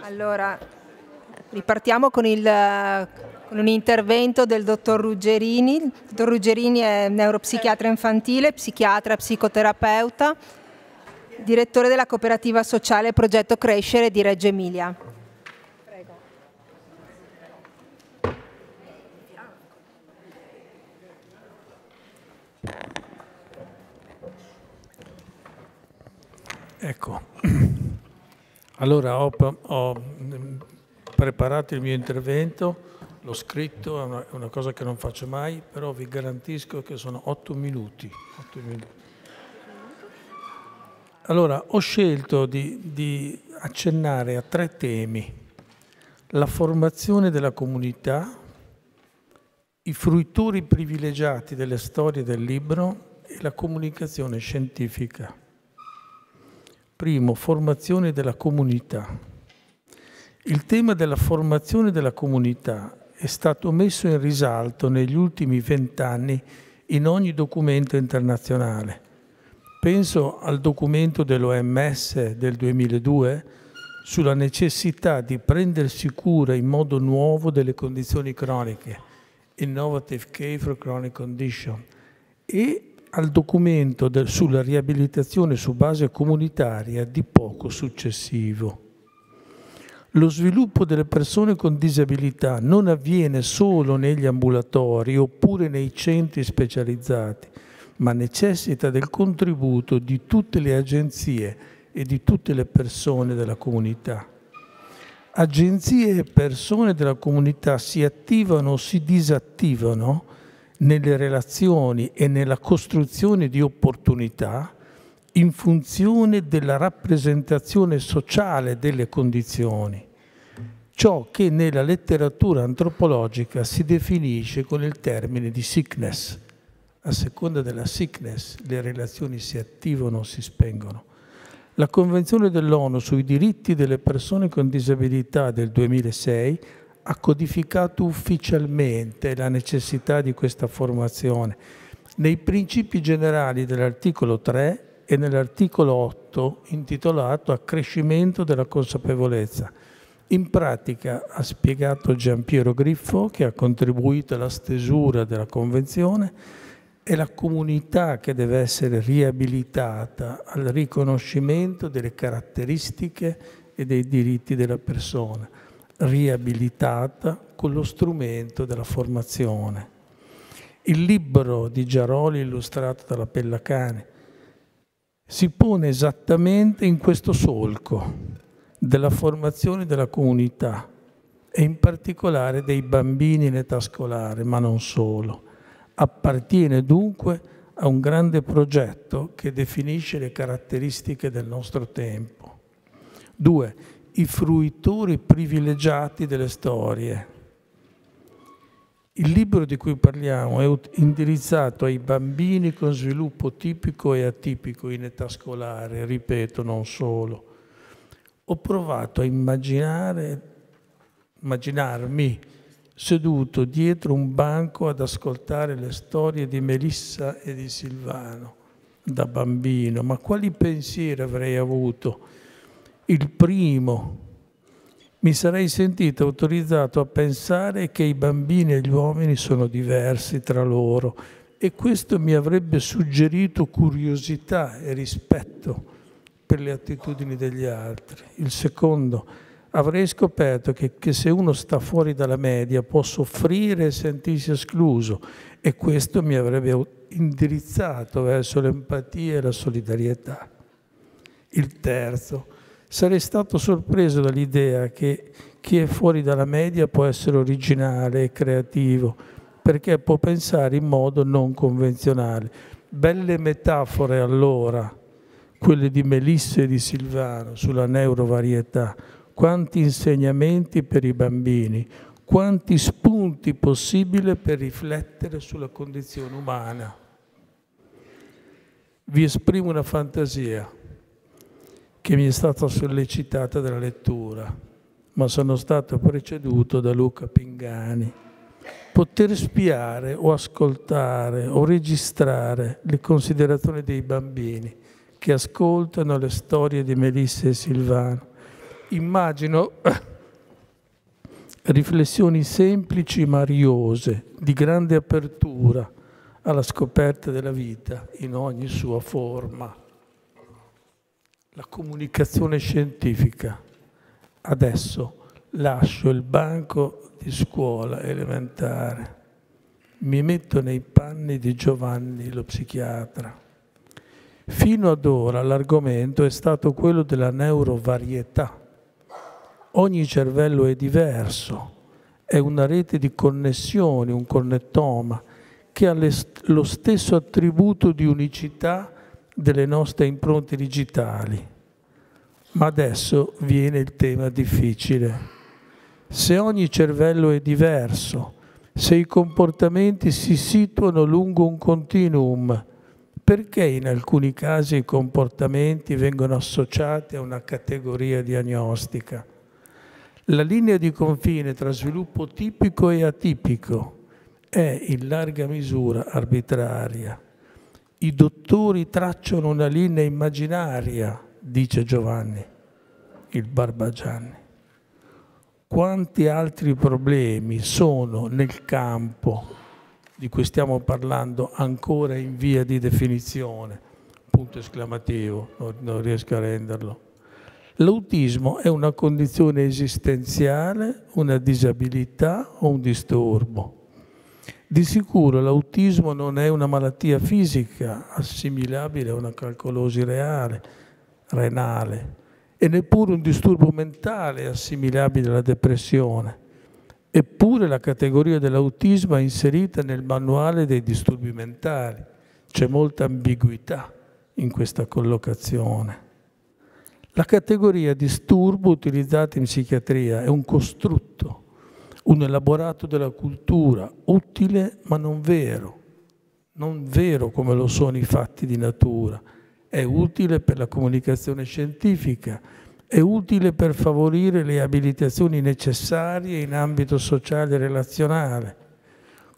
Allora, ripartiamo con, il, con un intervento del dottor Ruggerini. Il dottor Ruggerini è neuropsichiatra infantile, psichiatra, psicoterapeuta, direttore della cooperativa sociale Progetto Crescere di Reggio Emilia. Ecco, allora ho, ho, mm, preparato il mio intervento, l'ho scritto, è una, una, cosa che non faccio mai, però vi garantisco che sono otto minuti. 8 minuti. Allora ho scelto di, di accennare a tre temi, la formazione della comunità, i fruitori privilegiati delle storie del libro e la comunicazione scientifica. Primo, formazione della comunità. Il tema della formazione della comunità è stato messo in risalto negli ultimi vent'anni in ogni documento internazionale. Penso al documento dell'OMS del 2002 sulla necessità di prendersi cura in modo nuovo delle condizioni croniche, Innovative Care for Chronic Condition, e al documento del, sulla riabilitazione su base comunitaria di poco successivo. Lo sviluppo delle persone con disabilità non avviene solo negli ambulatori oppure nei centri specializzati, ma necessita del contributo di tutte le agenzie e di tutte le persone della comunità. Agenzie e persone della comunità si attivano o si disattivano nelle relazioni e nella costruzione di opportunità in funzione della rappresentazione sociale delle condizioni, ciò che nella letteratura antropologica si definisce con il termine di sickness. A seconda della sickness le relazioni si attivano o si spengono. La Convenzione dell'ONU sui diritti delle persone con disabilità del 2006 ha codificato ufficialmente la necessità di questa formazione nei principi generali dell'articolo 3 e nell'articolo 8 intitolato Accrescimento della consapevolezza. In pratica, ha spiegato Gian Piero Griffo, che ha contribuito alla stesura della Convenzione, è la comunità che deve essere riabilitata al riconoscimento delle caratteristiche e dei diritti della persona riabilitata con lo strumento della formazione. Il libro di Giaroli, illustrato dalla Pellacane, si pone esattamente in questo solco della formazione della comunità e in particolare dei bambini in età scolare, ma non solo. Appartiene dunque a un grande progetto che definisce le caratteristiche del nostro tempo. Due, i fruitori privilegiati delle storie. Il libro di cui parliamo è indirizzato ai bambini con sviluppo tipico e atipico in età scolare, ripeto, non solo. Ho provato a immaginare, immaginarmi seduto dietro un banco ad ascoltare le storie di Melissa e di Silvano da bambino, ma quali pensieri avrei avuto? il primo, mi sarei sentito autorizzato a pensare che i bambini e gli uomini sono diversi tra loro e questo mi avrebbe suggerito curiosità e rispetto per le attitudini degli altri. Il secondo, avrei scoperto che, che, se uno sta fuori dalla media può soffrire e sentirsi escluso e questo mi avrebbe indirizzato verso l'empatia e la solidarietà. Il terzo, sarei stato sorpreso dall'idea che chi è fuori dalla media può essere originale e creativo, perché può pensare in modo non convenzionale. Belle metafore allora, quelle di Melisse e di Silvano sulla neurovarietà, quanti insegnamenti per i bambini, quanti spunti possibili per riflettere sulla condizione umana. Vi esprimo una fantasia che mi è stata sollecitata dalla lettura, ma sono stato preceduto da Luca Pingani. Poter spiare o ascoltare o registrare le considerazioni dei bambini che ascoltano le storie di Melissa e Silvano. Immagino riflessioni semplici ma ariose, di grande apertura alla scoperta della vita in ogni sua forma la comunicazione scientifica. Adesso lascio il banco di scuola elementare, mi metto nei panni di Giovanni, lo psichiatra. Fino ad ora l'argomento è stato quello della neurovarietà. Ogni cervello è diverso, è una rete di connessioni, un connettoma, che ha lo stesso attributo di unicità delle nostre impronte digitali. Ma adesso viene il tema difficile. Se ogni cervello è diverso, se i comportamenti si situano lungo un continuum, perché in alcuni casi i comportamenti vengono associati a una categoria diagnostica? La linea di confine tra sviluppo tipico e atipico è in larga misura arbitraria. I dottori tracciano una linea immaginaria, dice Giovanni, il Barbagianni. Quanti altri problemi sono nel campo di cui stiamo parlando ancora in via di definizione? Punto esclamativo, non riesco a renderlo. L'autismo è una condizione esistenziale, una disabilità o un disturbo? Di sicuro l'autismo non è una malattia fisica assimilabile a una calcolosi reale, renale e neppure un disturbo mentale assimilabile alla depressione. Eppure la categoria dell'autismo è inserita nel manuale dei disturbi mentali. C'è molta ambiguità in questa collocazione. La categoria disturbo utilizzata in psichiatria è un costrutto un elaborato della cultura, utile ma non vero, non vero come lo sono i fatti di natura, è utile per la comunicazione scientifica, è utile per favorire le abilitazioni necessarie in ambito sociale e relazionale,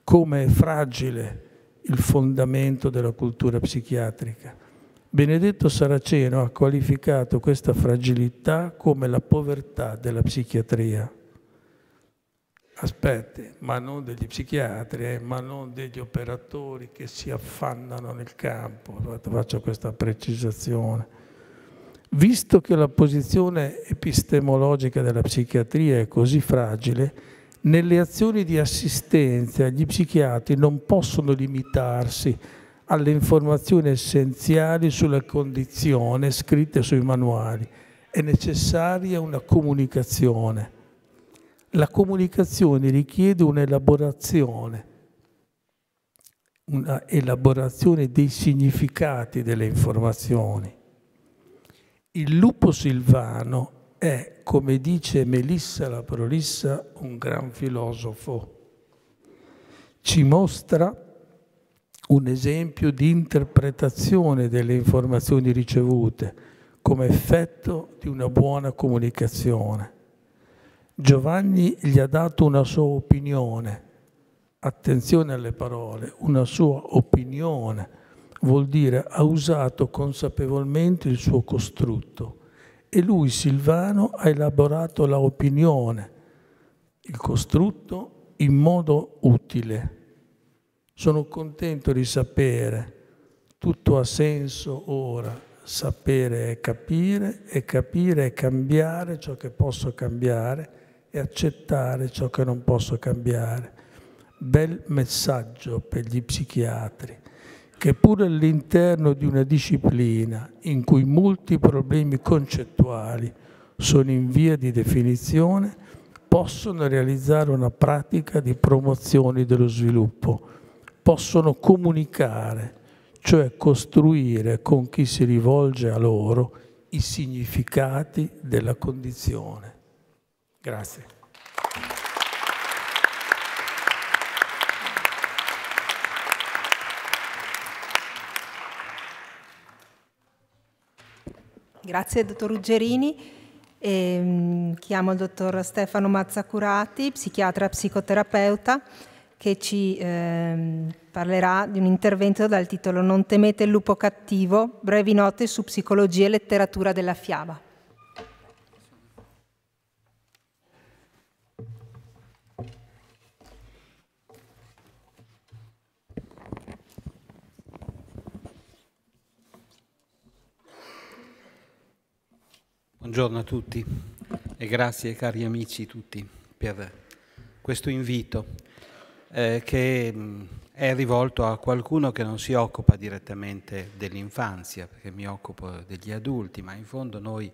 come è fragile il fondamento della cultura psichiatrica. Benedetto Saraceno ha qualificato questa fragilità come la povertà della psichiatria aspetti, ma non degli psichiatri, eh, ma non degli operatori che si affannano nel campo, faccio questa precisazione. Visto che la posizione epistemologica della psichiatria è così fragile, nelle azioni di assistenza gli psichiatri non possono limitarsi alle informazioni essenziali sulla condizione scritte sui manuali. È necessaria una comunicazione la comunicazione richiede un'elaborazione, una elaborazione dei significati delle informazioni. Il lupo silvano è, come dice Melissa la Prolissa, un gran filosofo. Ci mostra un esempio di interpretazione delle informazioni ricevute come effetto di una buona comunicazione. Giovanni gli ha dato una sua opinione, attenzione alle parole, una sua opinione vuol dire ha usato consapevolmente il suo costrutto e lui Silvano ha elaborato la opinione, il costrutto in modo utile. Sono contento di sapere, tutto ha senso ora, sapere è capire e capire è cambiare ciò che posso cambiare e accettare ciò che non posso cambiare. Bel messaggio per gli psichiatri, che pur all'interno di una disciplina in cui molti problemi concettuali sono in via di definizione, possono realizzare una pratica di promozione dello sviluppo, possono comunicare, cioè costruire con chi si rivolge a loro i significati della condizione. Grazie. Grazie dottor Ruggerini. E, ehm, chiamo il dottor Stefano Mazzacurati, psichiatra e psicoterapeuta, che ci eh, parlerà di un intervento dal titolo Non temete il lupo cattivo, brevi note su psicologia e letteratura della fiaba. Buongiorno a tutti e grazie cari amici tutti per questo invito eh, che mm, è rivolto a qualcuno che non si occupa direttamente dell'infanzia, perché mi occupo degli adulti, ma in fondo noi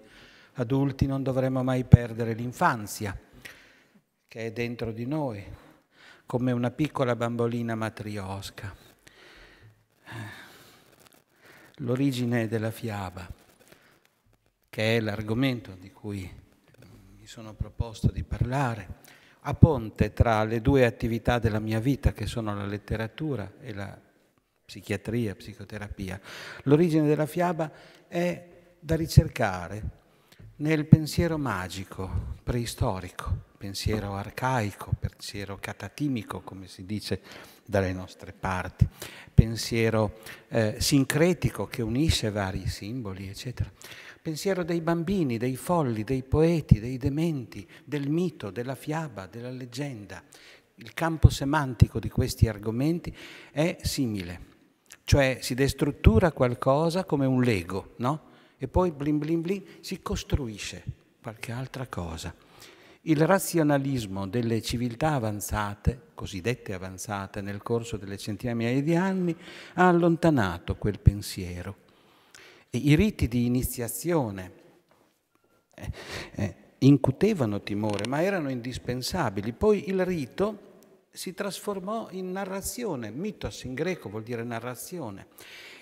adulti non dovremmo mai perdere l'infanzia che è dentro di noi, come una piccola bambolina matriosca. Eh, l'origine della fiaba che è l'argomento di cui eh, mi sono proposto di parlare, a ponte tra le due attività della mia vita, che sono la letteratura e la psichiatria, psicoterapia. L'origine della fiaba è da ricercare nel pensiero magico preistorico, pensiero arcaico, pensiero catatimico, come si dice dalle nostre parti, pensiero eh, sincretico che unisce vari simboli, eccetera pensiero dei bambini, dei folli, dei poeti, dei dementi, del mito, della fiaba, della leggenda. Il campo semantico di questi argomenti è simile, cioè si destruttura qualcosa come un lego, no? E poi blim blim blim si costruisce qualche altra cosa. Il razionalismo delle civiltà avanzate, cosiddette avanzate nel corso delle centinaia di anni, ha allontanato quel pensiero i riti di iniziazione eh, eh, incutevano timore, ma erano indispensabili. Poi il rito si trasformò in narrazione, mitos in greco vuol dire narrazione,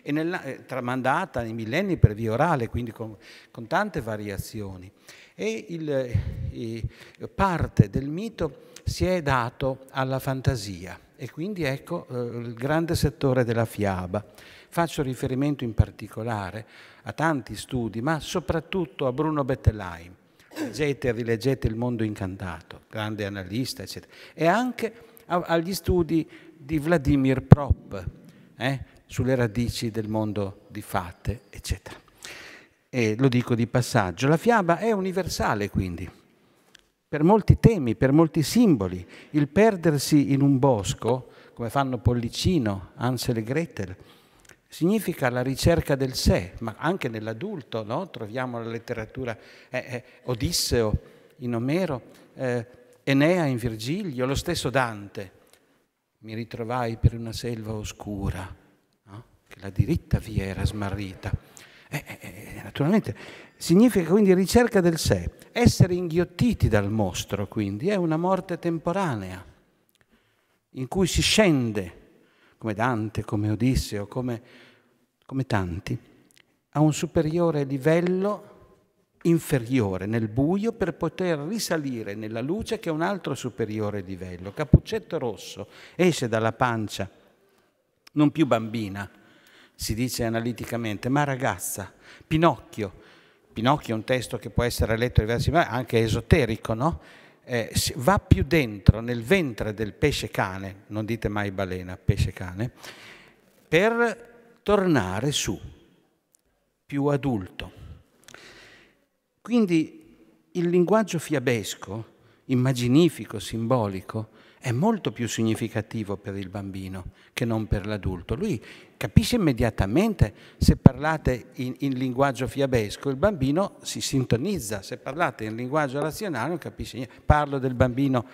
e nella, eh, tramandata nei millenni per via orale, quindi con, con tante variazioni. E il, eh, parte del mito si è dato alla fantasia e quindi ecco il grande settore della fiaba. Faccio riferimento in particolare a tanti studi, ma soprattutto a Bruno Bettelheim. Leggete e rileggete Il mondo incantato, grande analista, eccetera. E anche agli studi di Vladimir Prop eh, sulle radici del mondo di fatte, eccetera. E lo dico di passaggio, la fiaba è universale quindi, per molti temi, per molti simboli. Il perdersi in un bosco, come fanno Pollicino, Ansel e Gretel, significa la ricerca del sé, ma anche nell'adulto, no? troviamo la letteratura eh, eh, Odisseo in Omero, eh, Enea in Virgilio, lo stesso Dante. Mi ritrovai per una selva oscura, no? che la diritta via era smarrita. Eh, eh, eh, naturalmente significa quindi ricerca del sé, essere inghiottiti dal mostro quindi è una morte temporanea in cui si scende come Dante, come Odisseo, come, come tanti, a un superiore livello inferiore nel buio per poter risalire nella luce che è un altro superiore livello. Cappuccetto rosso esce dalla pancia, non più bambina, si dice analiticamente, ma ragazza, Pinocchio. Pinocchio è un testo che può essere letto in diversi modi, anche esoterico, no? eh, va più dentro nel ventre del pesce cane, non dite mai balena, pesce cane, per tornare su, più adulto. Quindi il linguaggio fiabesco, immaginifico, simbolico, è molto più significativo per il bambino che non per l'adulto. Lui capisce immediatamente se parlate in, in linguaggio fiabesco, il bambino si sintonizza, se parlate in linguaggio razionale non capisce niente. Parlo del bambino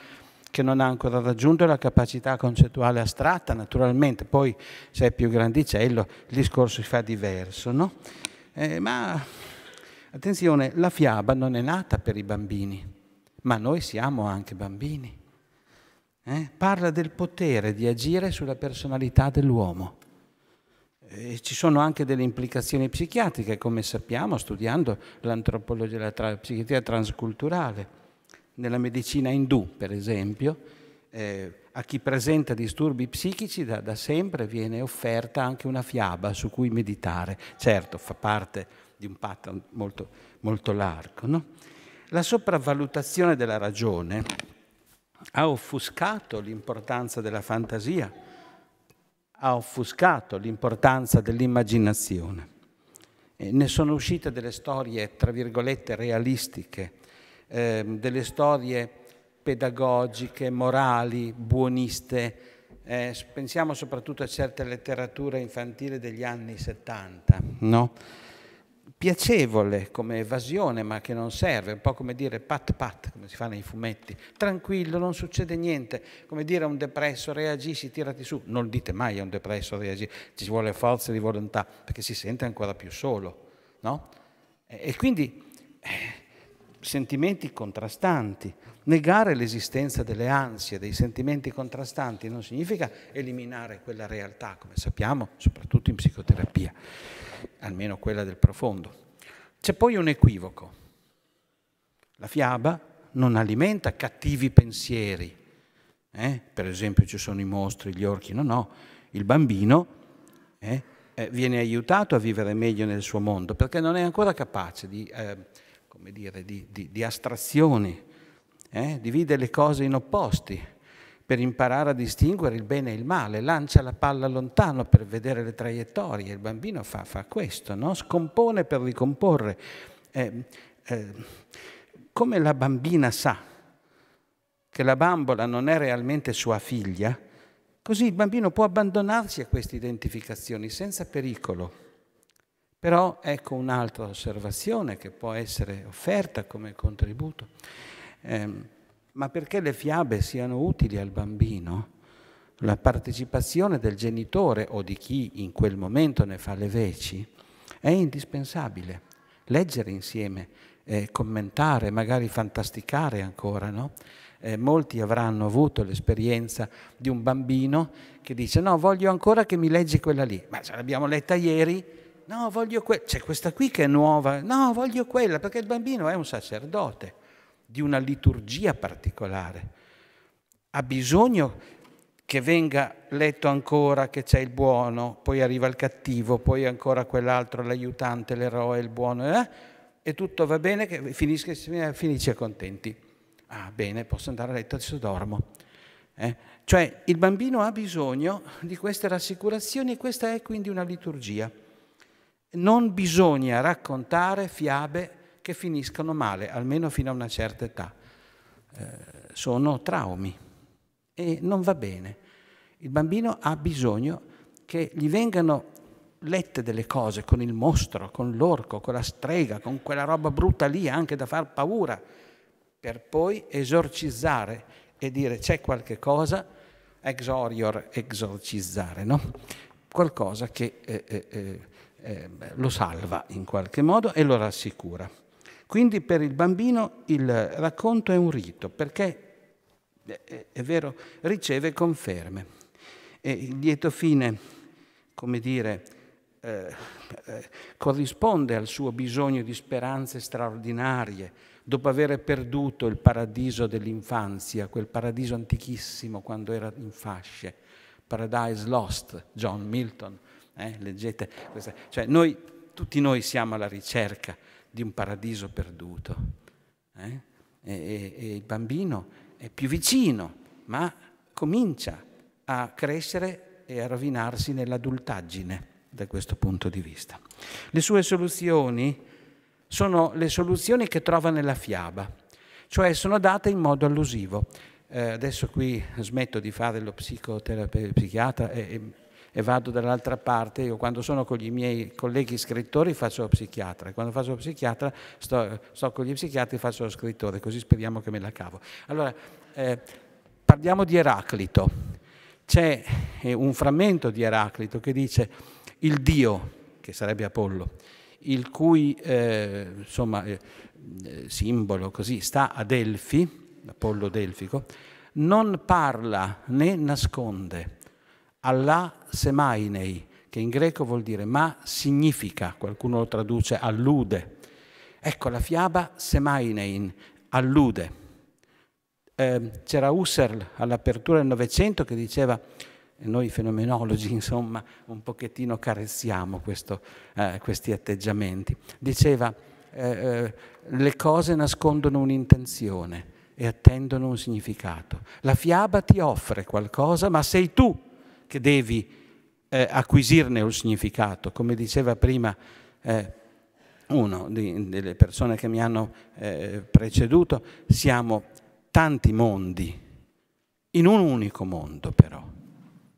che non ha ancora raggiunto la capacità concettuale astratta, naturalmente, poi se è più grandicello il discorso si fa diverso, no? Eh, ma attenzione, la fiaba non è nata per i bambini, ma noi siamo anche bambini eh, parla del potere di agire sulla personalità dell'uomo. E ci sono anche delle implicazioni psichiatriche, come sappiamo studiando l'antropologia e la psichiatria transculturale. Nella medicina indù, per esempio, eh, a chi presenta disturbi psichici da, da, sempre viene offerta anche una fiaba su cui meditare. Certo, fa parte di un pattern molto, molto largo. No? La sopravvalutazione della ragione ha offuscato l'importanza della fantasia, ha offuscato l'importanza dell'immaginazione. E ne sono uscite delle storie, tra virgolette, realistiche, eh, delle storie pedagogiche, morali, buoniste. Eh, pensiamo soprattutto a certe letterature infantili degli anni 70, no? piacevole come evasione, ma che non serve, un po' come dire pat pat, come si fa nei fumetti, tranquillo, non succede niente, come dire a un depresso reagisci, tirati su, non dite mai a un depresso reagisci, ci vuole forza di volontà, perché si sente ancora più solo, no? E, quindi eh, sentimenti contrastanti, negare l'esistenza delle ansie, dei sentimenti contrastanti non significa eliminare quella realtà, come sappiamo, soprattutto in psicoterapia almeno quella del profondo. C'è poi un equivoco. La fiaba non alimenta cattivi pensieri. Eh? Per esempio ci sono i mostri, gli orchi, no, no. Il bambino eh, eh viene aiutato a vivere meglio nel suo mondo perché non è ancora capace di, eh, dire, di, di, di astrazioni, eh? divide le cose in opposti per imparare a distinguere il bene e il male, lancia la palla lontano per vedere le traiettorie, il bambino fa, fa questo, no? scompone per ricomporre. Eh, eh, come la bambina sa che la bambola non è realmente sua figlia, così il bambino può abbandonarsi a queste identificazioni senza pericolo. Però ecco un'altra osservazione che può essere offerta come contributo. Eh, ma perché le fiabe siano utili al bambino, la partecipazione del genitore o di chi in quel momento ne fa le veci è indispensabile. Leggere insieme, eh, commentare, magari fantasticare ancora, no? Eh, molti avranno avuto l'esperienza di un bambino che dice no, voglio ancora che mi leggi quella lì, ma ce l'abbiamo letta ieri, no, voglio quella, c'è questa qui che è nuova, no, voglio quella, perché il bambino è un sacerdote di una liturgia particolare. Ha bisogno che venga letto ancora che c'è il buono, poi arriva il cattivo, poi ancora quell'altro, l'aiutante, l'eroe, il buono, eh? e tutto va bene, che finisce, finisce contenti. Ah, bene, posso andare a letto, adesso dormo. Eh? Cioè, il bambino ha bisogno di queste rassicurazioni e questa è quindi una liturgia. Non bisogna raccontare fiabe che finiscono male, almeno fino a una certa età. Eh, sono traumi e non va bene. Il bambino ha bisogno che gli vengano lette delle cose con il mostro, con l'orco, con la strega, con quella roba brutta lì anche da far paura, per poi esorcizzare e dire c'è qualche cosa, exorior, exorcizzare, no? Qualcosa che eh, eh, eh, eh lo salva in qualche modo e lo rassicura. Quindi per il bambino il racconto è un rito, perché, eh, è vero, riceve conferme. E il lieto fine, come dire, eh, eh, corrisponde al suo bisogno di speranze straordinarie, dopo aver perduto il paradiso dell'infanzia, quel paradiso antichissimo quando era in fasce, Paradise Lost, John Milton, eh, leggete questa. Cioè noi, tutti noi siamo alla ricerca di un paradiso perduto. Eh? E, e, e il bambino è più vicino, ma comincia a crescere e a rovinarsi nell'adultaggine da questo punto di vista. Le sue soluzioni sono le soluzioni che trova nella fiaba, cioè sono date in modo allusivo. Eh, adesso qui smetto di fare lo psichiatra e, e e vado dall'altra parte, io quando sono con i miei colleghi scrittori faccio lo psichiatra, quando faccio lo psichiatra sto, sto con gli psichiatri e faccio lo scrittore, così speriamo che me la cavo. Allora, eh, parliamo di Eraclito. C'è eh, un frammento di Eraclito che dice il Dio, che sarebbe Apollo, il cui eh, insomma, eh, eh simbolo così sta a Delfi, Apollo Delfico, non parla né nasconde Allah semainei, che in greco vuol dire ma significa, qualcuno lo traduce allude. Ecco, la fiaba semainein, allude. Eh, c'era Husserl all'apertura del Novecento che diceva, noi fenomenologi insomma un pochettino carezziamo questo, eh, questi atteggiamenti, diceva eh, eh le cose nascondono un'intenzione e attendono un significato. La fiaba ti offre qualcosa, ma sei tu che devi eh, acquisirne un significato. Come diceva prima eh, uno di, delle persone che mi hanno eh, preceduto, siamo tanti mondi, in un unico mondo però.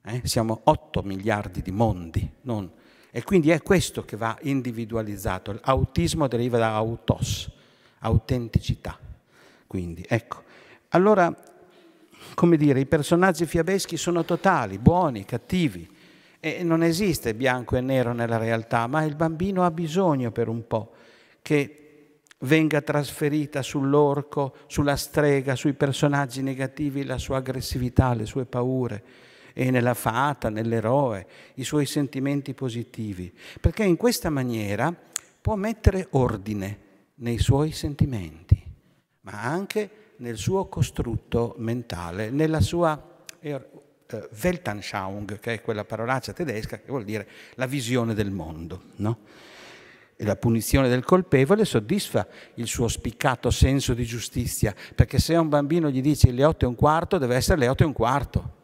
Eh, siamo 8 miliardi di mondi, non... e quindi è questo che va individualizzato. L'autismo deriva da autos, autenticità. Quindi, ecco. Allora, come dire, i personaggi fiabeschi sono totali, buoni, cattivi. E non esiste bianco e nero nella realtà, ma il bambino ha bisogno per un po' che venga trasferita sull'orco, sulla strega, sui personaggi negativi la sua aggressività, le sue paure e nella fata, nell'eroe, i suoi sentimenti positivi, perché in questa maniera può mettere ordine nei suoi sentimenti, ma anche nel suo costrutto mentale, nella sua eh, Weltanschauung, che è quella parolaccia tedesca che vuol dire la visione del mondo. No? E la punizione del colpevole soddisfa il suo spiccato senso di giustizia, perché se un bambino gli dice le 8 e un quarto, deve essere le 8 e un quarto.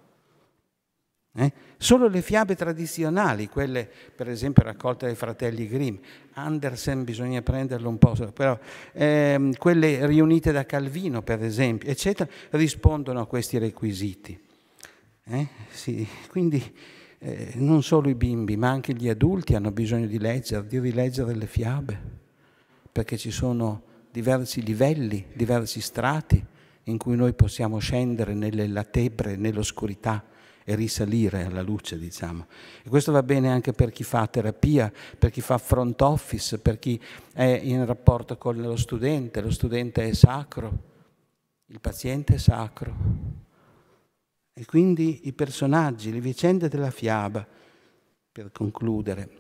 Eh? Solo le fiabe tradizionali, quelle per esempio raccolte dai fratelli Grimm, Andersen bisogna prenderlo un po', però ehm, quelle riunite da Calvino per esempio, eccetera, rispondono a questi requisiti. Eh? Sì. Quindi eh, non solo i bimbi, ma anche gli adulti hanno bisogno di leggere, di rileggere le fiabe, perché ci sono diversi livelli, diversi strati in cui noi possiamo scendere nelle latebre, nell'oscurità e risalire alla luce, diciamo. E questo va bene anche per chi fa terapia, per chi fa front office, per chi è in rapporto con lo studente, lo studente è sacro, il paziente è sacro. E quindi i personaggi, le vicende della fiaba, per concludere,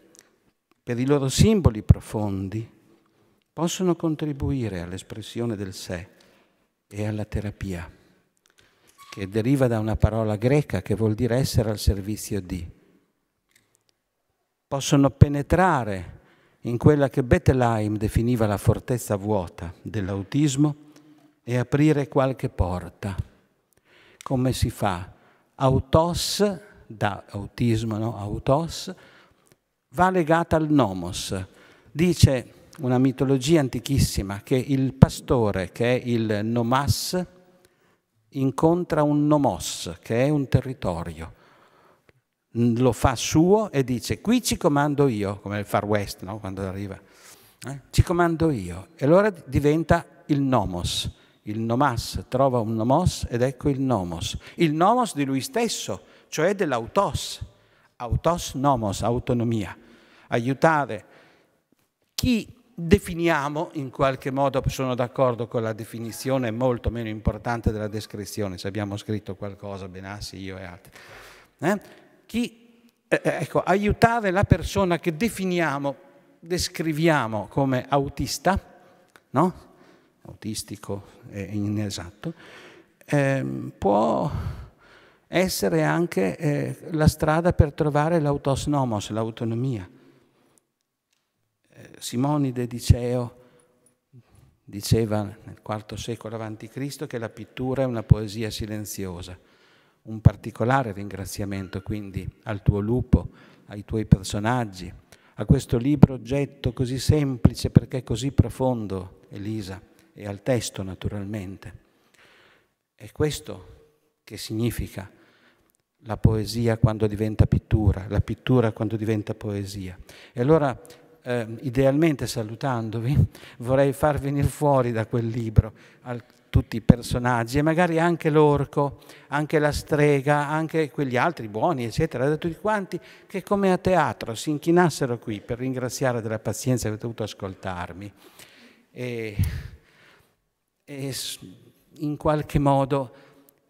per i loro simboli profondi, possono contribuire all'espressione del sé e alla terapia che deriva da una parola greca che vuol dire essere al servizio di. Possono penetrare in quella che Bethlehem definiva la fortezza vuota dell'autismo e aprire qualche porta. Come si fa? Autos, da autismo, no? Autos, va legata al nomos. Dice una mitologia antichissima che il pastore, che è il nomas, incontra un nomos, che è un territorio, lo fa suo e dice qui ci comando io, come il Far West no? quando arriva, eh? ci comando io. E allora diventa il nomos, il nomas, trova un nomos ed ecco il nomos. Il nomos di lui stesso, cioè dell'autos, autos nomos, autonomia, aiutare chi definiamo in qualche modo, sono d'accordo con la definizione molto meno importante della descrizione, se abbiamo scritto qualcosa, Benassi, io e altri. Eh? Chi, eh, eh ecco, aiutare la persona che definiamo, descriviamo come autista, no? autistico e eh, inesatto, eh, può essere anche eh, la strada per trovare l'autosnomos, l'autonomia. Simonide di Ceo diceva nel IV secolo a.C. che la pittura è una poesia silenziosa. Un particolare ringraziamento quindi al tuo lupo, ai tuoi personaggi, a questo libro oggetto così semplice perché così profondo, Elisa, e al testo naturalmente. È questo che significa la poesia quando diventa pittura, la pittura quando diventa poesia. E allora eh, idealmente salutandovi, vorrei far venire fuori da quel libro al, tutti i personaggi e magari anche l'orco, anche la strega, anche quegli altri buoni, eccetera, da tutti quanti che come a teatro si inchinassero qui per ringraziare della pazienza che avete dovuto ascoltarmi. E, e in qualche modo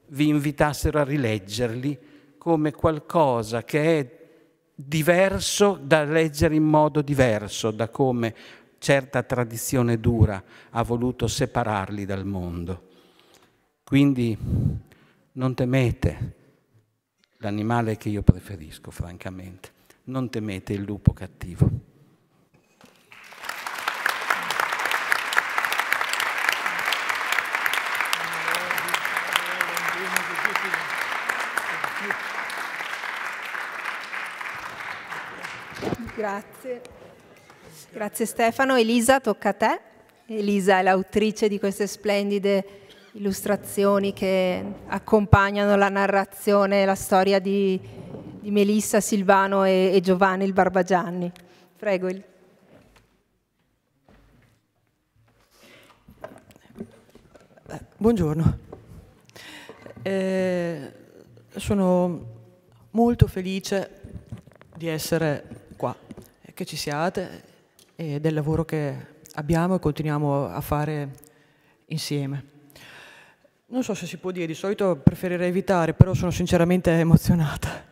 vi invitassero a rileggerli come qualcosa che è diverso da leggere in modo diverso da come certa tradizione dura ha voluto separarli dal mondo. Quindi non temete l'animale che io preferisco, francamente, non temete il lupo cattivo. Grazie. Grazie Stefano. Elisa, tocca a te. Elisa è l'autrice di queste splendide illustrazioni che accompagnano la narrazione e la storia di, di Melissa, Silvano e, e, Giovanni il Barbagianni. Prego. Buongiorno. Eh, sono molto felice di essere che ci siate e del lavoro che abbiamo e continuiamo a fare insieme. Non so se si può dire, di solito preferirei evitare, però sono sinceramente emozionata.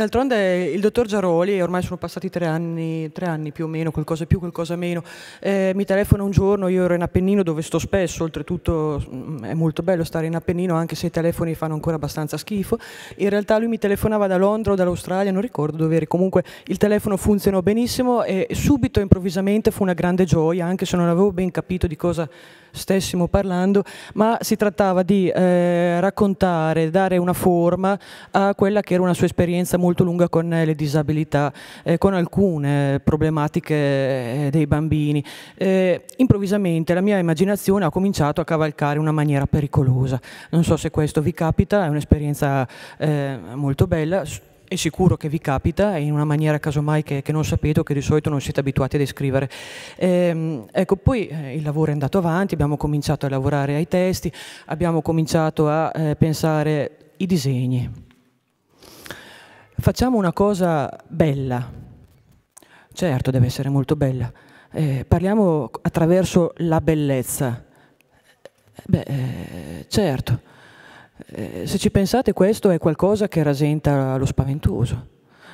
D'altronde il dottor Giaroli, ormai sono passati tre anni, tre anni, più o meno, qualcosa più, qualcosa meno, eh, mi telefona un giorno, io ero in Appennino dove sto spesso, oltretutto mm, è molto bello stare in Appennino anche se i telefoni fanno ancora abbastanza schifo, in realtà lui mi telefonava da Londra o dall'Australia, non ricordo dove eri, comunque il telefono funzionò benissimo e subito improvvisamente fu una grande gioia, anche se non avevo ben capito di cosa stessimo parlando, ma si trattava di eh, raccontare, dare una forma a quella che era una sua esperienza molto molto lunga con eh, le disabilità, eh, con alcune problematiche eh, dei bambini. Eh, improvvisamente la mia immaginazione ha cominciato a cavalcare in una maniera pericolosa. Non so se questo vi capita, è un'esperienza eh, molto bella è sicuro che vi capita in una maniera casomai che, che, non sapete o che di solito non siete abituati a descrivere. Ehm, ecco, poi eh, il lavoro è andato avanti, abbiamo cominciato a lavorare ai testi, abbiamo cominciato a eh, pensare i disegni facciamo una cosa bella. Certo, deve essere molto bella. Eh, parliamo attraverso la bellezza. Beh, eh, certo. Eh, se ci pensate, questo è qualcosa che rasenta lo spaventoso.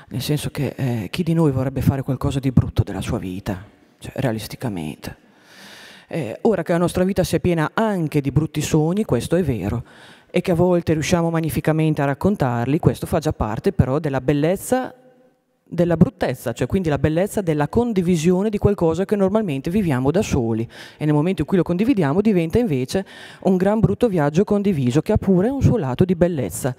Nel senso che eh, chi di noi vorrebbe fare qualcosa di brutto della sua vita, cioè, realisticamente? Eh, ora che la nostra vita sia piena anche di brutti sogni, questo è vero, e che a volte riusciamo magnificamente a raccontarli, questo fa già parte però della bellezza della bruttezza, cioè quindi la bellezza della condivisione di qualcosa che normalmente viviamo da soli e nel momento in cui lo condividiamo diventa invece un gran brutto viaggio condiviso che ha pure un suo lato di bellezza.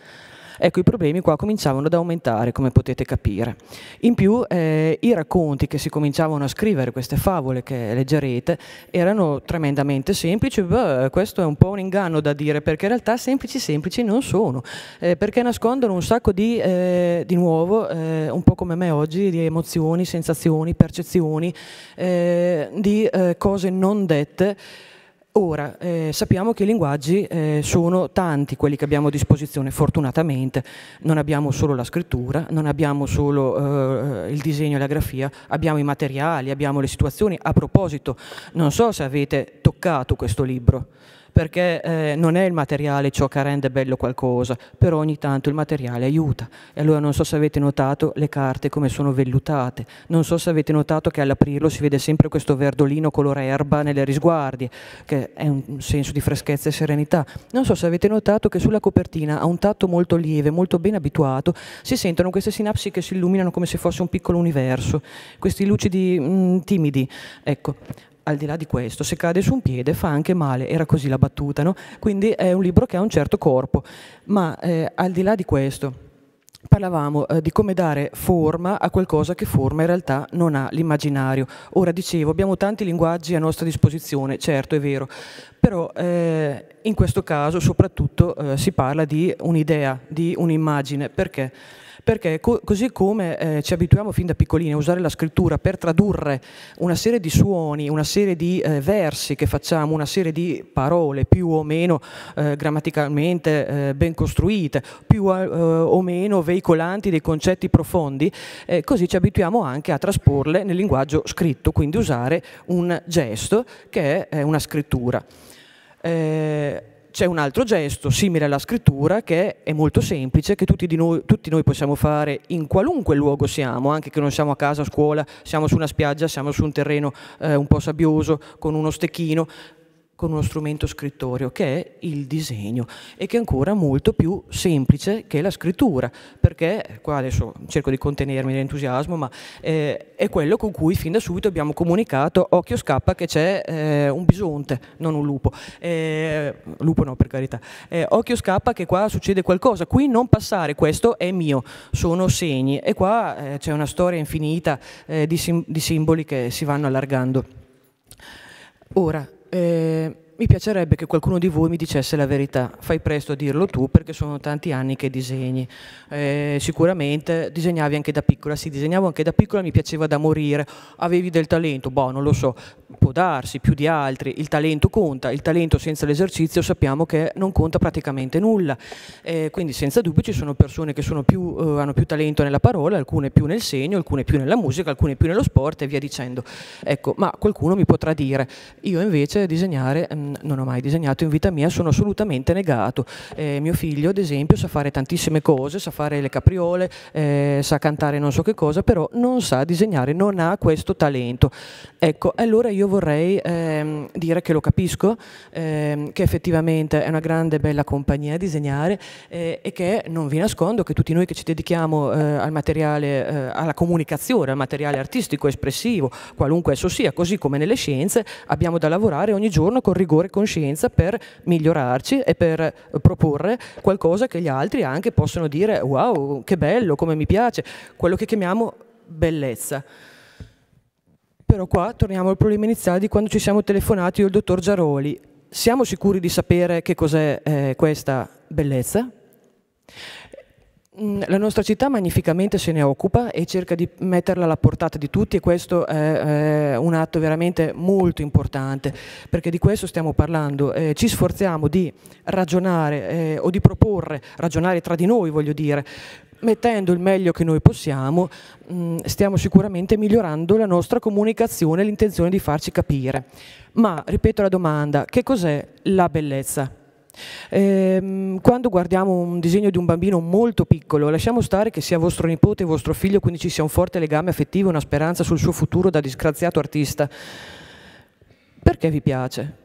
Ecco, i problemi qua cominciavano ad aumentare, come potete capire. In più, eh, i racconti che si cominciavano a scrivere, queste favole che leggerete, erano tremendamente semplici. Beh, questo è un po' un inganno da dire, perché in realtà semplici semplici non sono, eh, perché nascondono un sacco di, eh, di nuovo, eh, un po' come me oggi, di emozioni, sensazioni, percezioni, eh, di eh, cose non dette Ora, eh, sappiamo che i linguaggi eh, sono tanti quelli che abbiamo a disposizione, fortunatamente. Non abbiamo solo la scrittura, non abbiamo solo eh, il disegno e la grafia, abbiamo i materiali, abbiamo le situazioni. A proposito, non so se avete toccato questo libro perché eh, non è il materiale ciò che rende bello qualcosa, però ogni tanto il materiale aiuta. E allora non so se avete notato le carte come sono vellutate, non so se avete notato che all'aprirlo si vede sempre questo verdolino color erba nelle risguardie, che è un senso di freschezza e serenità. Non so se avete notato che sulla copertina, a un tatto molto lieve, molto ben abituato, si sentono queste sinapsi che si illuminano come se fosse un piccolo universo, questi lucidi mh, mm, timidi. Ecco, al di là di questo, se cade su un piede fa anche male, era così la battuta, no? quindi è un libro che ha un certo corpo, ma eh, al di là di questo parlavamo eh, di come dare forma a qualcosa che forma in realtà non ha l'immaginario. Ora dicevo, abbiamo tanti linguaggi a nostra disposizione, certo è vero, però eh, in questo caso soprattutto eh, si parla di un'idea, di un'immagine, perché? perché co così come eh, ci abituiamo fin da piccolini a usare la scrittura per tradurre una serie di suoni, una serie di eh, versi che facciamo, una serie di parole più o meno eh, grammaticalmente eh, ben costruite, più eh, o meno veicolanti dei concetti profondi, eh, così ci abituiamo anche a trasporle nel linguaggio scritto, quindi usare un gesto che è una scrittura. Eh, c'è un altro gesto simile alla scrittura che è molto semplice, che tutti noi, tutti noi possiamo fare in qualunque luogo siamo, anche che non siamo a casa, a scuola, siamo su una spiaggia, siamo su un terreno eh, un po' sabbioso, con uno stecchino con uno strumento scrittorio che è il disegno e che è ancora molto più semplice che la scrittura perché qua adesso cerco di contenermi l'entusiasmo ma eh, è quello con cui fin da subito abbiamo comunicato occhio scappa che c'è eh, un bisonte non un lupo eh, lupo no per carità eh, occhio scappa che qua succede qualcosa qui non passare questo è mio sono segni e qua eh, c'è una storia infinita eh, di, sim di simboli che si vanno allargando ora eh, mi piacerebbe che qualcuno di voi mi dicesse la verità. Fai presto a dirlo tu perché sono tanti anni che disegni. Eh, sicuramente disegnavi anche da piccola, sì, disegnavo anche da piccola, mi piaceva da morire. Avevi del talento, boh, non lo so, può darsi più di altri. Il talento conta, il talento senza l'esercizio sappiamo che non conta praticamente nulla. Eh, quindi senza dubbio ci sono persone che sono più, eh, hanno più talento nella parola, alcune più nel segno, alcune più nella musica, alcune più nello sport e via dicendo. Ecco, ma qualcuno mi potrà dire, io invece disegnare... Mm, non ho mai disegnato in vita mia, sono assolutamente negato. Eh, mio figlio, ad esempio, sa fare tantissime cose, sa fare le capriole, eh, sa cantare non so che cosa, però non sa disegnare, non ha questo talento. Ecco, allora io vorrei ehm, dire che lo capisco, ehm, che effettivamente è una grande bella compagnia a disegnare eh, e che non vi nascondo che tutti noi che ci dedichiamo eh, al materiale, eh, alla comunicazione, al materiale artistico, espressivo, qualunque esso sia, così come nelle scienze, abbiamo da lavorare ogni giorno con rigore rigore e coscienza per migliorarci e per eh, proporre qualcosa che gli altri anche possono dire wow, che bello, come mi piace, quello che chiamiamo bellezza. Però qua torniamo al problema iniziale di quando ci siamo telefonati io e il dottor Giaroli. Siamo sicuri di sapere che cos'è eh, questa bellezza? Mm, la nostra città magnificamente se ne occupa e cerca di metterla alla portata di tutti e questo è un atto veramente molto importante perché di questo stiamo parlando. Eh, ci sforziamo di ragionare eh, o di proporre, ragionare tra di noi voglio dire, mettendo il meglio che noi possiamo, mm, stiamo sicuramente migliorando la nostra comunicazione e l'intenzione di farci capire. Ma ripeto la domanda, che cos'è la bellezza? Ehm, quando guardiamo un disegno di un bambino molto piccolo, lasciamo stare che sia vostro nipote, vostro figlio, quindi ci sia un forte legame affettivo, una speranza sul suo futuro da disgraziato artista. Perché vi piace?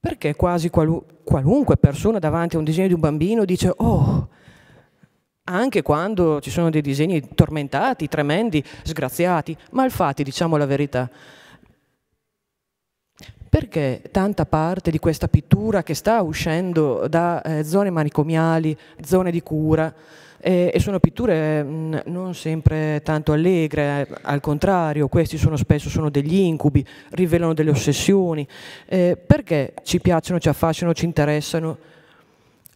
Perché quasi qualu qualunque persona davanti a un disegno di un bambino dice oh, anche quando ci sono dei disegni tormentati, tremendi, sgraziati, malfatti, diciamo la verità. Perché tanta parte di questa pittura che sta uscendo da eh, zone manicomiali, zone di cura, eh, e sono pitture mh, mm, non sempre tanto allegre, eh, al contrario, questi sono spesso sono degli incubi, rivelano delle ossessioni. Eh, perché ci piacciono, ci affascinano, ci interessano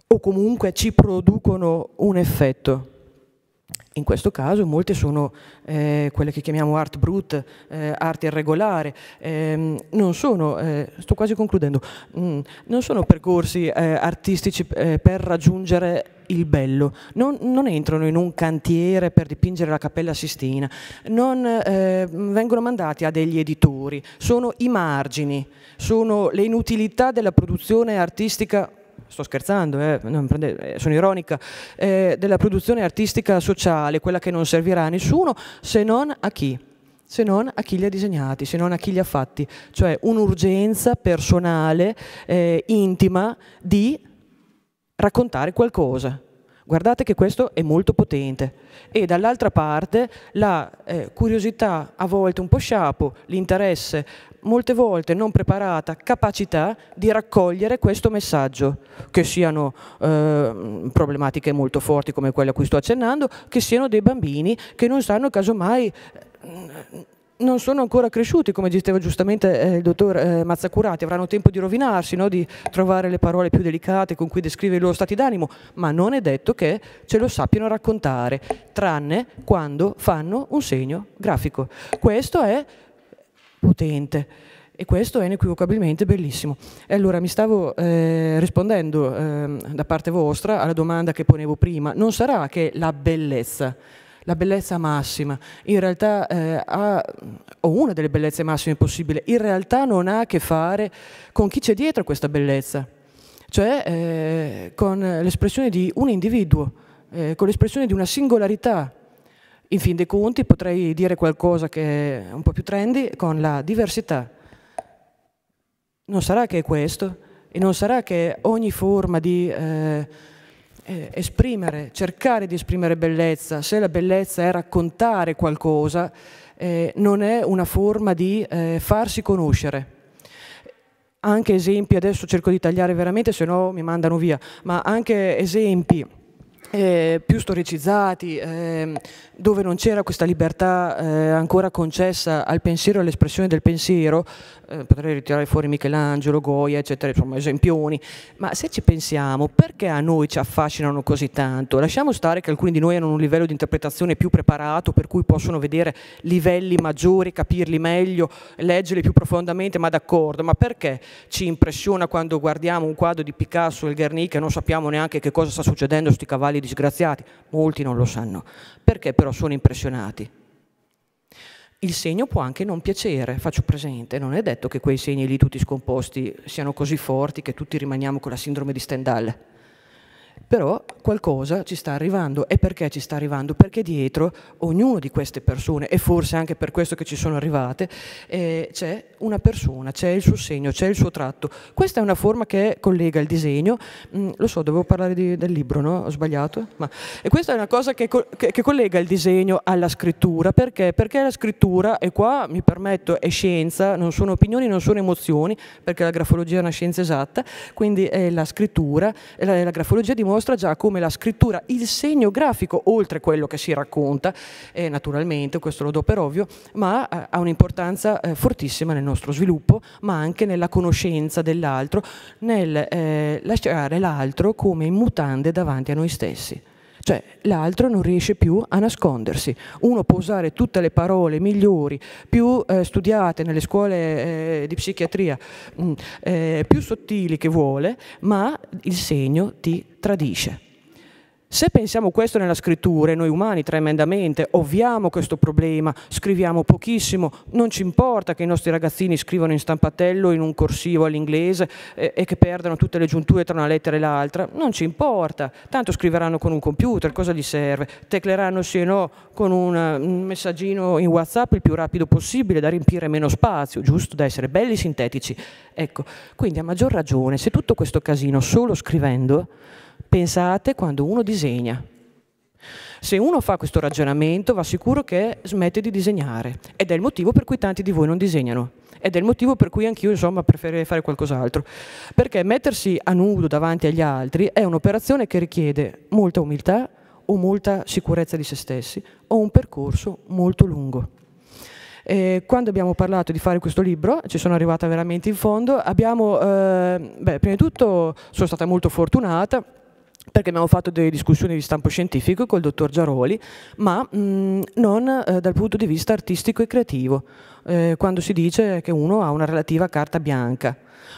o comunque ci producono un effetto? In questo caso molte sono eh, quelle che chiamiamo art brute, eh, arte irregolare, ehm, non sono, eh, sto quasi concludendo, mh, mm, non sono percorsi eh, artistici eh, per raggiungere il bello, non, non, entrano in un cantiere per dipingere la Cappella Sistina, non eh, vengono mandati a degli editori, sono i margini, sono le inutilità della produzione artistica sto scherzando, eh, prendete, eh, sono ironica, eh, della produzione artistica sociale, quella che non servirà a nessuno se non a chi? se non a chi li ha disegnati, se non a chi li ha fatti, cioè un'urgenza personale, eh, intima, di raccontare qualcosa. Guardate che questo è molto potente e dall'altra parte la eh, curiosità a volte un po' sciapo, l'interesse molte volte non preparata capacità di raccogliere questo messaggio, che siano eh, problematiche molto forti come quelle a cui sto accennando, che siano dei bambini che non sanno casomai mm, non sono ancora cresciuti, come diceva giustamente eh, il dottor eh, Mazzacurati, avranno tempo di rovinarsi, no? di trovare le parole più delicate con cui descrivere i loro stati d'animo, ma non è detto che ce lo sappiano raccontare, tranne quando fanno un segno grafico. Questo è potente e questo è inequivocabilmente bellissimo. E allora mi stavo eh, rispondendo eh, da parte vostra alla domanda che ponevo prima, non sarà che la bellezza la bellezza massima, in realtà eh, ha, o una delle bellezze massime possibili, in realtà non ha a che fare con chi c'è dietro questa bellezza, cioè eh, con l'espressione di un individuo, eh, con l'espressione di una singolarità in fin dei conti potrei dire qualcosa che è un po' più trendy con la diversità. Non sarà che è questo e non sarà che ogni forma di eh, eh, esprimere, cercare di esprimere bellezza, se la bellezza è raccontare qualcosa, eh, non è una forma di eh, farsi conoscere. Anche esempi, adesso cerco di tagliare veramente, se no mi mandano via, ma anche esempi eh, più storicizzati, ehm, dove non c'era questa libertà eh, ancora concessa al pensiero e all'espressione del pensiero, eh, potrei ritirare fuori Michelangelo, Goya, eccetera, insomma esempioni, ma se ci pensiamo, perché a noi ci affascinano così tanto? Lasciamo stare che alcuni di noi hanno un livello di interpretazione più preparato, per cui possono vedere livelli maggiori, capirli meglio, leggerli più profondamente, ma d'accordo, ma perché ci impressiona quando guardiamo un quadro di Picasso, e il Guernica, e non sappiamo neanche che cosa sta succedendo a questi cavalli disgraziati? Molti non lo sanno. Perché? però sono impressionati. Il segno può anche non piacere, faccio presente, non è detto che quei segni lì tutti scomposti siano così forti che tutti rimaniamo con la sindrome di Stendhal però qualcosa ci sta arrivando. E perché ci sta arrivando? Perché dietro ognuna di queste persone, e forse anche per questo che ci sono arrivate, eh, c'è una persona, c'è il suo segno, c'è il suo tratto. Questa è una forma che collega il disegno, mm, lo so, dovevo parlare di, del libro, no? Ho sbagliato? Ma, e questa è una cosa che, co che, che, collega il disegno alla scrittura, perché? Perché la scrittura, e qua mi permetto, è scienza, non sono opinioni, non sono emozioni, perché la grafologia è una scienza esatta, quindi è la scrittura, la, la grafologia di dimostra già come la scrittura, il segno grafico, oltre quello che si racconta, eh, naturalmente, questo lo do per ovvio, ma eh, ha un'importanza eh, fortissima nel nostro sviluppo, ma anche nella conoscenza dell'altro, nel eh, lasciare l'altro come in mutande davanti a noi stessi. Cioè l'altro non riesce più a nascondersi. Uno può usare tutte le parole migliori, più eh, studiate nelle scuole eh, di psichiatria, mh, mm, eh, più sottili che vuole, ma il segno ti tradisce. Se pensiamo questo nella scrittura, e noi umani tremendamente ovviamo questo problema, scriviamo pochissimo, non ci importa che i nostri ragazzini scrivano in stampatello, in un corsivo all'inglese eh, e che perdano tutte le giunture tra una lettera e l'altra, non ci importa, tanto scriveranno con un computer, cosa gli serve? Tecleranno sì e no con un mm, messaggino in WhatsApp il più rapido possibile da riempire meno spazio, giusto? Da essere belli sintetici. Ecco, quindi a maggior ragione, se tutto questo casino solo scrivendo Pensate quando uno disegna. Se uno fa questo ragionamento va sicuro che smette di disegnare ed è il motivo per cui tanti di voi non disegnano ed è il motivo per cui anch'io insomma preferirei fare qualcos'altro perché mettersi a nudo davanti agli altri è un'operazione che richiede molta umiltà o molta sicurezza di se stessi o un percorso molto lungo. E quando abbiamo parlato di fare questo libro, ci sono arrivata veramente in fondo, abbiamo, eh, beh, prima di tutto sono stata molto fortunata perché abbiamo fatto delle discussioni di stampo scientifico col dottor Giaroli, ma mh, mm, non eh, dal punto di vista artistico e creativo, eh, quando si dice che uno ha una relativa carta bianca,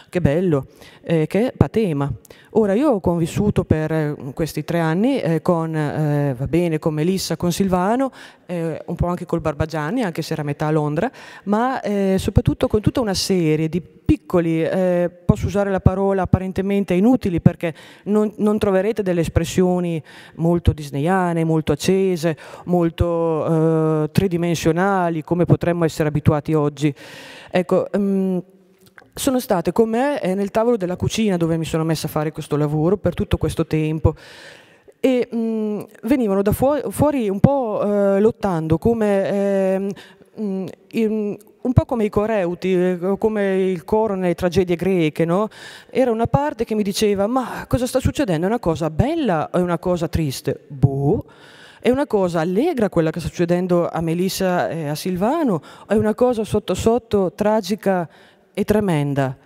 che bello, eh, che patema. Ora io ho convissuto per eh, questi tre anni eh, con, eh, va bene, con Melissa, con Silvano, un po' anche col Barbagianni, anche se era metà a Londra, ma soprattutto con tutta una serie di piccoli, eh, posso usare la parola apparentemente inutili perché non, non troverete delle espressioni molto disneyane, molto accese, molto eh, tridimensionali come potremmo essere abituati oggi. Ecco, um, sono state con me eh, nel tavolo della cucina dove mi sono messa a fare questo lavoro per tutto questo tempo e mh, venivano da fuori, fuori un po' eh, lottando come eh, mh, in, un po' come i coreuti, eh, come il coro nelle tragedie greche, no? era una parte che mi diceva ma cosa sta succedendo? È una cosa bella o è una cosa triste? Boh. È una cosa allegra quella che sta succedendo a Melissa e a Silvano o è una cosa sotto sotto tragica e tremenda?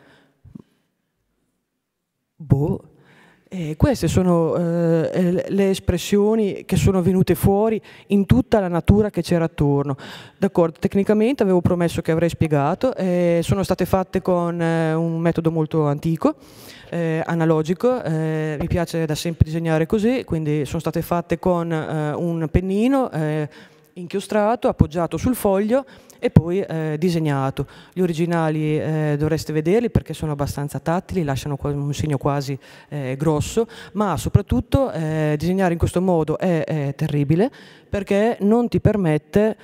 Boh. Eh, queste sono eh, le espressioni che sono venute fuori in tutta la natura che c'era attorno. D'accordo, tecnicamente avevo promesso che avrei spiegato, eh, sono state fatte con eh, un metodo molto antico, eh, analogico, eh, mi piace da sempre disegnare così, quindi sono state fatte con un pennino, inchiostrato, appoggiato sul foglio e poi eh, disegnato. Gli originali eh, dovreste vederli perché sono abbastanza tattili, lasciano un segno quasi eh, grosso, ma soprattutto eh, disegnare in questo modo è, è terribile perché non ti permette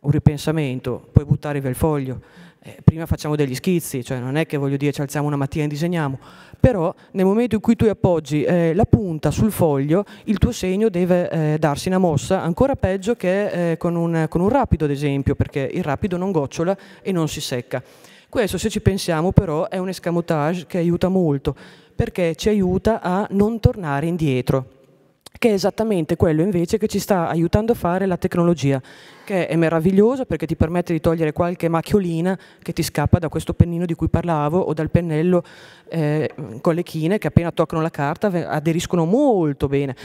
un ripensamento, puoi buttare via il foglio eh, prima facciamo degli schizzi, cioè non è che voglio dire ci alziamo una mattina e disegniamo, però nel momento in cui tu appoggi eh, la punta sul foglio il tuo segno deve eh, darsi una mossa ancora peggio che eh, con un, con, un, rapido ad esempio, perché il rapido non gocciola e non si secca. Questo se ci pensiamo però è un escamotage che aiuta molto, perché ci aiuta a non tornare indietro che è esattamente quello invece che ci sta aiutando a fare la tecnologia, che è meravigliosa perché ti permette di togliere qualche macchiolina che ti scappa da questo pennino di cui parlavo o dal pennello eh, con le chine che appena toccano la carta aderiscono molto bene.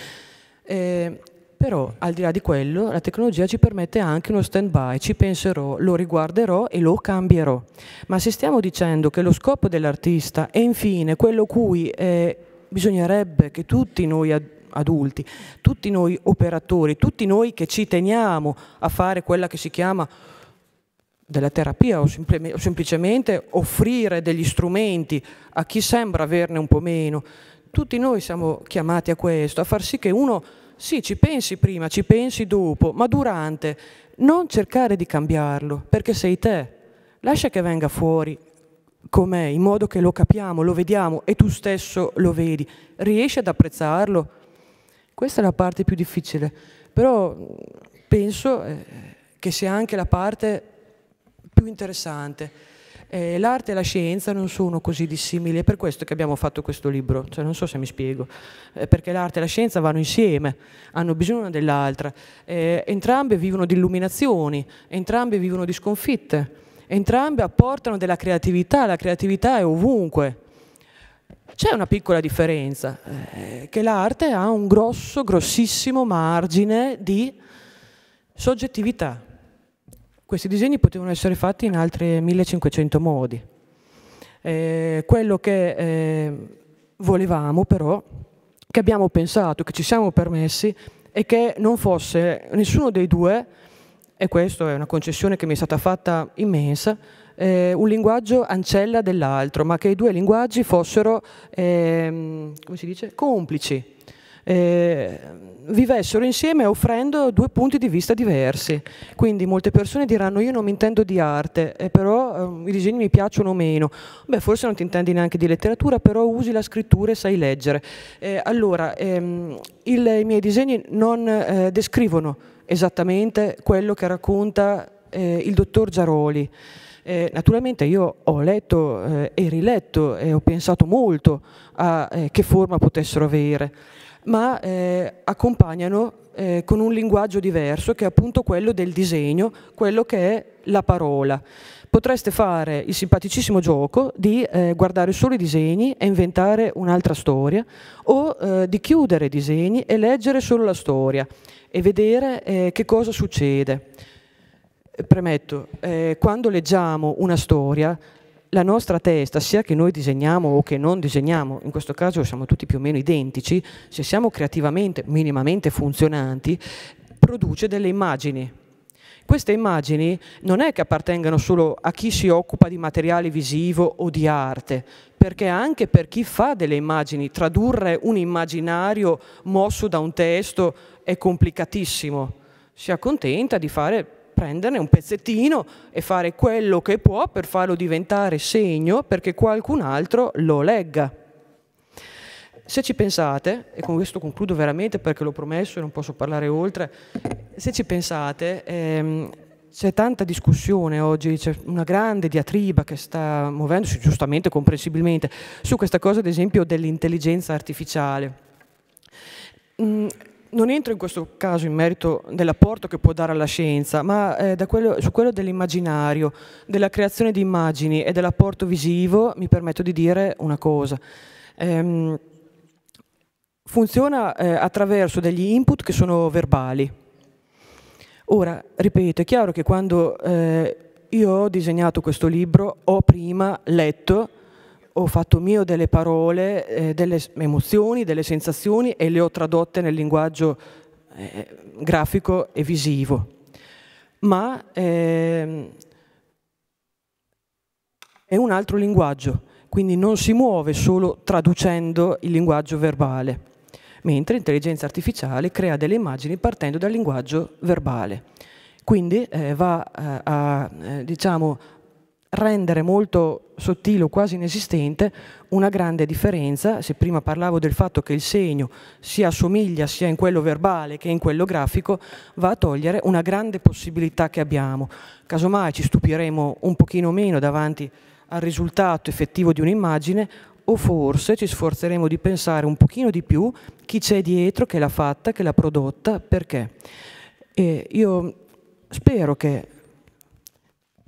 Eh, però al di là di quello la tecnologia ci permette anche uno stand by, ci penserò, lo riguarderò e lo cambierò. Ma se stiamo dicendo che lo scopo dell'artista è infine quello cui eh, bisognerebbe che tutti noi adulti, tutti noi operatori, tutti noi che ci teniamo a fare quella che si chiama della terapia o, sempl o semplicemente offrire degli strumenti a chi sembra averne un po' meno. Tutti noi siamo chiamati a questo, a far sì che uno sì, ci pensi prima, ci pensi dopo, ma durante non cercare di cambiarlo, perché sei te. Lascia che venga fuori com'è, in modo che lo capiamo, lo vediamo e tu stesso lo vedi. Riesci ad apprezzarlo? Questa è la parte più difficile, però penso eh, che sia anche la parte più interessante. Eh, l'arte e la scienza non sono così dissimili, è per questo che abbiamo fatto questo libro, cioè, non so se mi spiego, eh, perché l'arte e la scienza vanno insieme, hanno bisogno una dell'altra, eh, entrambe vivono di illuminazioni, entrambe vivono di sconfitte, entrambe apportano della creatività, la creatività è ovunque c'è una piccola differenza, eh, che l'arte ha un grosso, grossissimo margine di soggettività. Questi disegni potevano essere fatti in altri 1500 modi. Eh, quello che eh, volevamo però, che abbiamo pensato, che ci siamo permessi, è che non fosse nessuno dei due, e questa è una concessione che mi è stata fatta immensa, eh, un linguaggio ancella dell'altro, ma che i due linguaggi fossero, ehm, come si dice, complici. Eh, vivessero insieme offrendo due punti di vista diversi. Quindi molte persone diranno io non mi intendo di arte, eh, però eh, i disegni mi piacciono meno. Beh, forse non ti intendi neanche di letteratura, però usi la scrittura e sai leggere. Eh, allora, ehm, il, i miei disegni non eh, descrivono esattamente quello che racconta eh, il dottor Giaroli. Eh, naturalmente io ho letto eh, e riletto e ho pensato molto a eh, che forma potessero avere, ma eh, accompagnano eh, con un linguaggio diverso che è appunto quello del disegno, quello che è la parola. Potreste fare il simpaticissimo gioco di eh, guardare solo i disegni e inventare un'altra storia o eh, di chiudere i disegni e leggere solo la storia e vedere eh, che cosa succede. Eh, premetto, eh, quando leggiamo una storia, la nostra testa, sia che noi disegniamo o che non disegniamo, in questo caso siamo tutti più o meno identici, se siamo creativamente, minimamente funzionanti, produce delle immagini. Queste immagini non è che appartengano solo a chi si occupa di materiale visivo o di arte, perché anche per chi fa delle immagini, tradurre un immaginario mosso da un testo è complicatissimo. Si accontenta di fare prenderne un pezzettino e fare quello che può per farlo diventare segno perché qualcun altro lo legga. Se ci pensate, e con questo concludo veramente perché l'ho promesso e non posso parlare oltre, se ci pensate, ehm, c'è tanta discussione oggi, c'è una grande diatriba che sta muovendosi giustamente, comprensibilmente, su questa cosa ad esempio dell'intelligenza artificiale. Mm, non entro in questo caso in merito dell'apporto che può dare alla scienza, ma eh, quello, su quello dell'immaginario, della creazione di immagini e dell'apporto visivo mi permetto di dire una cosa. Ehm, funziona eh, attraverso degli input che sono verbali. Ora, ripeto, è chiaro che quando eh, io ho disegnato questo libro ho prima letto ho fatto mio delle parole, eh, delle emozioni, delle sensazioni e le ho tradotte nel linguaggio eh, grafico e visivo. Ma eh, è un altro linguaggio, quindi non si muove solo traducendo il linguaggio verbale, mentre l'intelligenza artificiale crea delle immagini partendo dal linguaggio verbale. Quindi eh, va eh, a, eh, diciamo, rendere molto sottile o quasi inesistente una grande differenza, se prima parlavo del fatto che il segno si assomiglia sia in quello verbale che in quello grafico, va a togliere una grande possibilità che abbiamo. Casomai ci stupiremo un pochino meno davanti al risultato effettivo di un'immagine o forse ci sforzeremo di pensare un pochino di più chi c'è dietro, che l'ha fatta, che l'ha prodotta, perché. E io spero che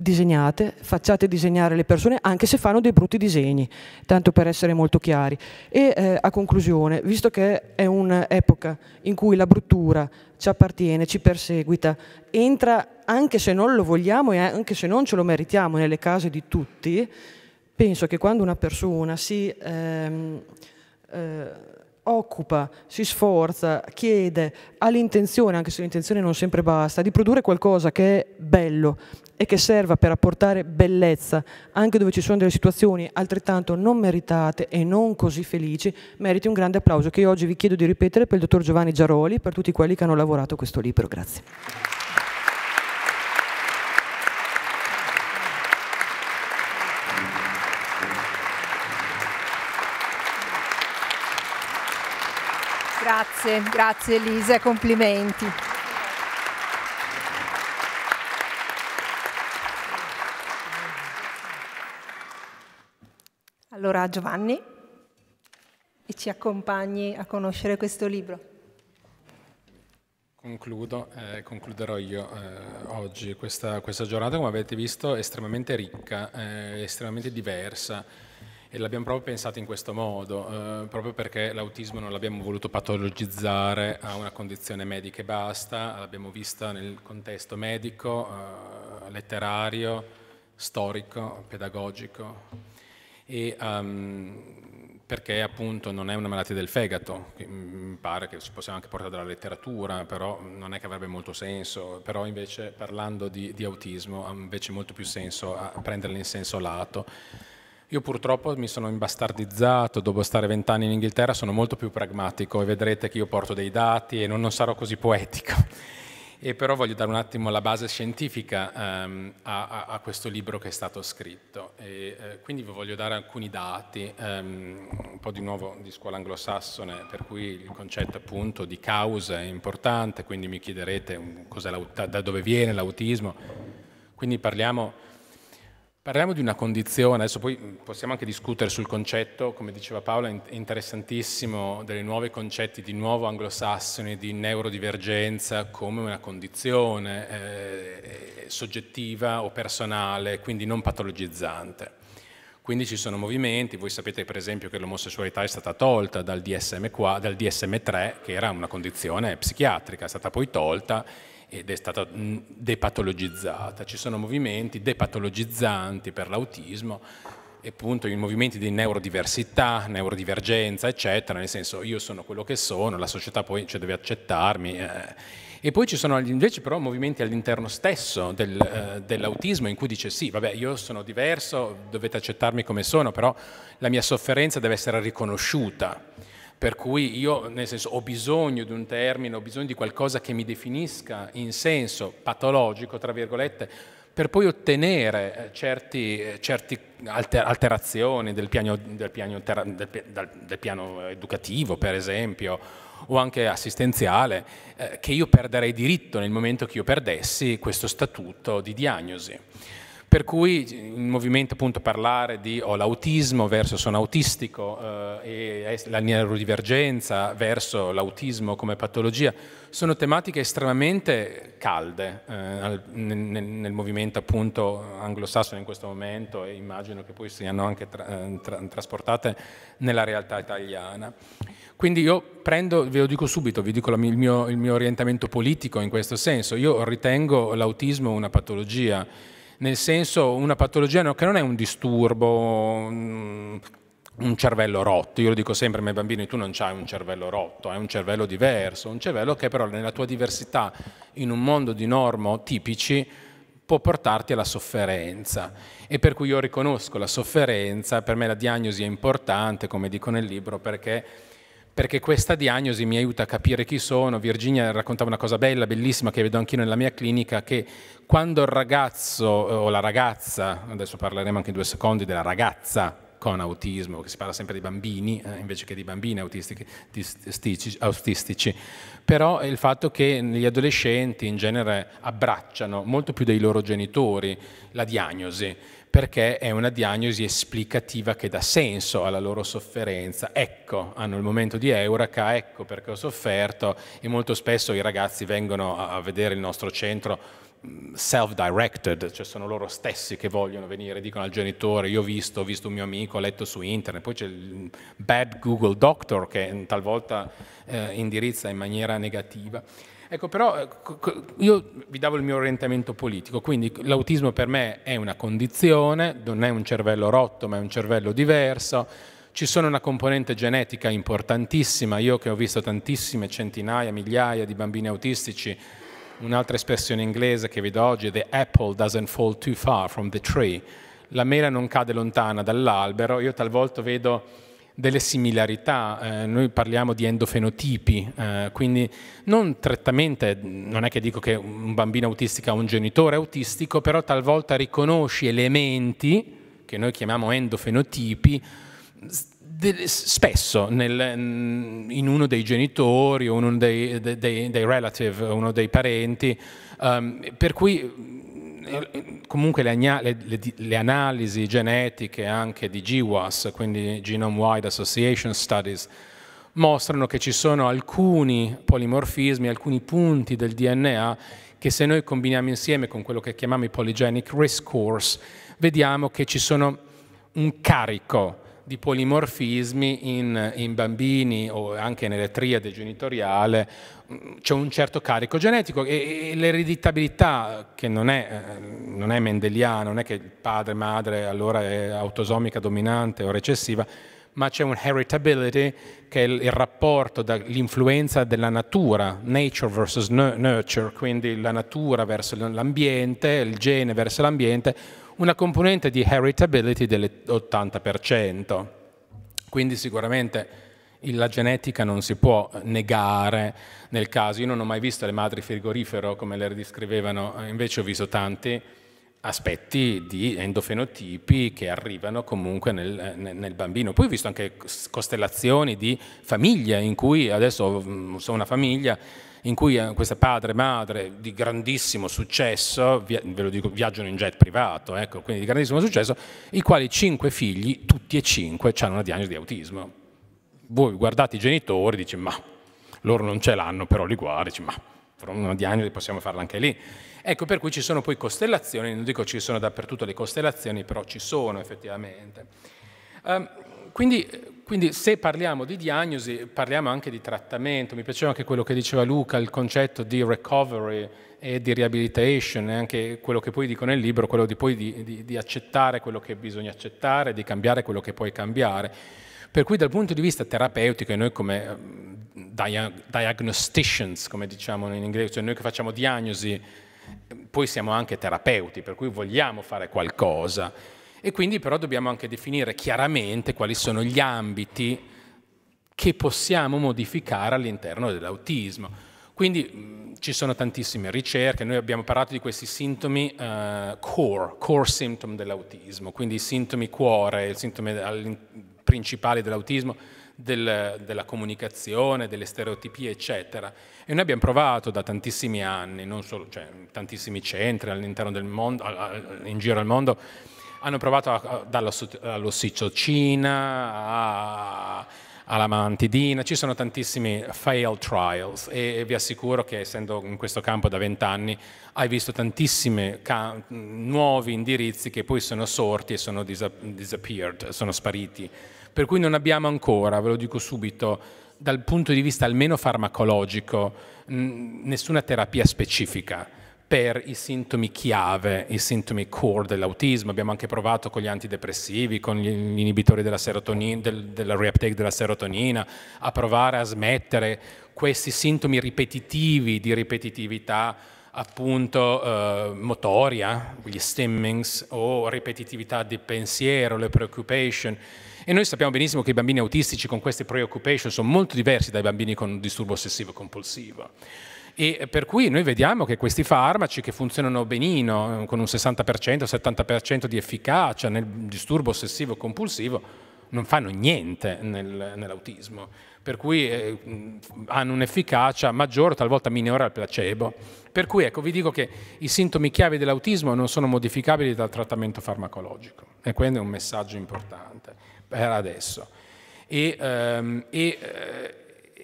disegnate, facciate disegnare le persone anche se fanno dei brutti disegni, tanto per essere molto chiari. E eh, a conclusione, visto che è un'epoca in cui la bruttura ci appartiene, ci perseguita, entra anche se non lo vogliamo e anche se non ce lo meritiamo nelle case di tutti, penso che quando una persona si ehm, eh, occupa, si sforza, chiede, ha l'intenzione, anche se l'intenzione non sempre basta, di produrre qualcosa che è bello, e che serva per apportare bellezza anche dove ci sono delle situazioni altrettanto non meritate e non così felici, meriti un grande applauso che io oggi vi chiedo di ripetere per il dottor Giovanni Giaroli, e per tutti quelli che hanno lavorato questo libro. Grazie. Grazie, grazie Elisa, complimenti. Allora Giovanni, e ci accompagni a conoscere questo libro. Concludo, eh, concluderò io eh, oggi questa, questa, giornata, come avete visto, estremamente ricca, eh, estremamente diversa e l'abbiamo proprio pensato in questo modo, eh, proprio perché l'autismo non l'abbiamo voluto patologizzare a una condizione medica e basta, l'abbiamo vista nel contesto medico, eh, letterario, storico, pedagogico e, um, perché appunto non è una malattia del fegato, mm, mi pare che si possa anche portare dalla letteratura, però non è che avrebbe molto senso, però invece parlando di, di autismo ha invece molto più senso prenderla in senso lato. Io purtroppo mi sono imbastardizzato, dopo stare vent'anni in Inghilterra sono molto più pragmatico e vedrete che io porto dei dati e non, non sarò così poetico e però voglio dare un attimo la base scientifica ehm, a, a, questo libro che è stato scritto. E, eh, quindi vi voglio dare alcuni dati, ehm, un po' di nuovo di scuola anglosassone, per cui il concetto appunto di causa è importante, quindi mi chiederete da dove viene l'autismo. Quindi parliamo Parliamo di una condizione, adesso poi possiamo anche discutere sul concetto, come diceva Paola, è interessantissimo, dei nuovi concetti di nuovo anglosassoni, di neurodivergenza come una condizione eh, soggettiva o personale, quindi non patologizzante. Quindi ci sono movimenti, voi sapete per esempio che l'omosessualità è stata tolta dal DSM 3, che era una condizione psichiatrica, è stata poi tolta ed è stata mm, depatologizzata. Ci sono movimenti depatologizzanti per l'autismo, e appunto i movimenti di neurodiversità, neurodivergenza, eccetera, nel senso io sono quello che sono, la società poi cioè, deve accettarmi. Eh. E poi ci sono invece però movimenti all'interno stesso del, eh, dell'autismo in cui dice sì, vabbè, io sono diverso, dovete accettarmi come sono, però la mia sofferenza deve essere riconosciuta per cui io nel senso, ho bisogno di un termine, ho bisogno di qualcosa che mi definisca in senso patologico, tra virgolette, per poi ottenere eh, certe eh, certi alter, alterazioni del piano, del, piano, del piano, educativo, per esempio, o anche assistenziale, eh, che io perderei diritto nel momento che io perdessi questo statuto di diagnosi. Per cui il movimento appunto parlare di ho l'autismo verso sono autistico eh, e la neurodivergenza verso l'autismo come patologia sono tematiche estremamente calde eh, nel, nel, nel, movimento appunto anglosassone in questo momento e immagino che poi siano anche tra, eh, tra, trasportate nella realtà italiana. Quindi io prendo, ve lo dico subito, vi dico il mio, il mio orientamento politico in questo senso, io ritengo l'autismo una patologia nel senso una patologia no, che non è un disturbo, un, un cervello rotto, io lo dico sempre ai miei bambini, tu non hai un cervello rotto, è un cervello diverso, un cervello che però nella tua diversità, in un mondo di normo tipici, può portarti alla sofferenza e per cui io riconosco la sofferenza, per me la diagnosi è importante, come dico nel libro, perché perché questa diagnosi mi aiuta a capire chi sono. Virginia raccontava una cosa bella, bellissima, che vedo anch'io nella mia clinica, che quando il ragazzo eh, o la ragazza, adesso parleremo anche in due secondi della ragazza con autismo, che si parla sempre di bambini eh, invece che di bambini autistici, autistici, però il fatto che gli adolescenti in genere abbracciano molto più dei loro genitori la diagnosi perché è una diagnosi esplicativa che dà senso alla loro sofferenza. Ecco, hanno il momento di Euraca, ecco perché ho sofferto e molto spesso i ragazzi vengono a vedere il nostro centro mm, self-directed, cioè sono loro stessi che vogliono venire, dicono al genitore, io ho visto, ho visto un mio amico, ho letto su internet, poi c'è il bad Google Doctor che talvolta eh, indirizza in maniera negativa. Ecco, però eh, io vi davo il mio orientamento politico, quindi l'autismo per me è una condizione, non è un cervello rotto, ma è un cervello diverso. Ci sono una componente genetica importantissima, io che ho visto tantissime centinaia, migliaia di bambini autistici, un'altra espressione inglese che vi do oggi è the apple doesn't fall too far from the tree, la mela non cade lontana dall'albero, io talvolta vedo delle similarità, eh, noi parliamo di endofenotipi, eh, quindi non prettamente, non è che dico che un bambino autistico ha un genitore autistico, però talvolta riconosci elementi che noi chiamiamo endofenotipi spesso nel, mm, in uno dei genitori o uno dei, dei, dei relative, uno dei parenti, um, per cui eh, eh, comunque le, le, le, le, analisi genetiche anche di GWAS, quindi Genome Wide Association Studies, mostrano che ci sono alcuni polimorfismi, alcuni punti del DNA che se noi combiniamo insieme con quello che chiamiamo i polygenic risk scores, vediamo che ci sono un carico di polimorfismi in, in bambini o anche nelle triade genitoriale mm, c'è un certo carico genetico e, e l'ereditabilità che non è, eh, non è mendeliana, non è che il padre, madre allora è autosomica dominante o recessiva, ma c'è un heritability che è il, il rapporto dall'influenza della natura, nature versus nurture, quindi la natura verso l'ambiente, il gene verso l'ambiente, una componente di heritability dell'80%. Quindi sicuramente la genetica non si può negare nel caso. Io non ho mai visto le madri frigorifero come le descrivevano, eh, invece ho visto tanti aspetti di endofenotipi che arrivano comunque nel, nel, bambino. Poi ho visto anche costellazioni di famiglie in cui adesso mm, so una famiglia in cui eh, questa padre e madre di grandissimo successo, ve lo dico, viaggiano in jet privato, ecco, quindi di grandissimo successo, i quali cinque figli, tutti e cinque, hanno una diagnosi di autismo. Voi guardate i genitori, dici ma loro non ce l'hanno, però li guardi, dici ma una diagnosi possiamo farla anche lì. Ecco per cui ci sono poi costellazioni, non dico ci sono dappertutto le costellazioni, però ci sono effettivamente. Um, quindi, quindi, se parliamo di diagnosi, parliamo anche di trattamento. Mi piaceva anche quello che diceva Luca, il concetto di recovery e di rehabilitation, e anche quello che poi dico nel libro, quello di, poi di, di, di accettare quello che bisogna accettare, di cambiare quello che puoi cambiare. Per cui dal punto di vista terapeutico, e noi come ehm, diagnosticians, come diciamo in inglese, cioè noi che facciamo diagnosi, poi siamo anche terapeuti, per cui vogliamo fare qualcosa e quindi però dobbiamo anche definire chiaramente quali sono gli ambiti che possiamo modificare all'interno dell'autismo. Quindi mm, ci sono tantissime ricerche, noi abbiamo parlato di questi sintomi uh, core, core symptom dell'autismo, quindi i sintomi cuore, il sintomo principale dell'autismo, del, della comunicazione, delle stereotipie, eccetera. E noi abbiamo provato da tantissimi anni, non solo, cioè, tantissimi centri all'interno del mondo, in giro al mondo, hanno provato dall'ossitocina alla mantidina, ci sono tantissimi fail trials e vi assicuro che essendo in questo campo da vent'anni hai visto tantissimi nuovi indirizzi che poi sono sorti e sono disappeared, sono spariti. Per cui non abbiamo ancora, ve lo dico subito, dal punto di vista almeno farmacologico nessuna terapia specifica per i sintomi chiave, i sintomi core dell'autismo. Abbiamo anche provato con gli antidepressivi, con gli inibitori della, del, della reuptake della serotonina, a provare a smettere questi sintomi ripetitivi di ripetitività appunto eh, motoria, gli stimmings o ripetitività di pensiero, le preoccupation e noi sappiamo benissimo che i bambini autistici con queste preoccupation sono molto diversi dai bambini con un disturbo ossessivo compulsivo. E per cui noi vediamo che questi farmaci che funzionano benino, eh, con un 60%, 70% di efficacia nel disturbo ossessivo compulsivo, non fanno niente nel, nell'autismo, per cui eh, hanno un'efficacia maggiore, talvolta minore al placebo. Per cui ecco, vi dico che i sintomi chiave dell'autismo non sono modificabili dal trattamento farmacologico e quindi è un messaggio importante era adesso. E, ehm, e, eh,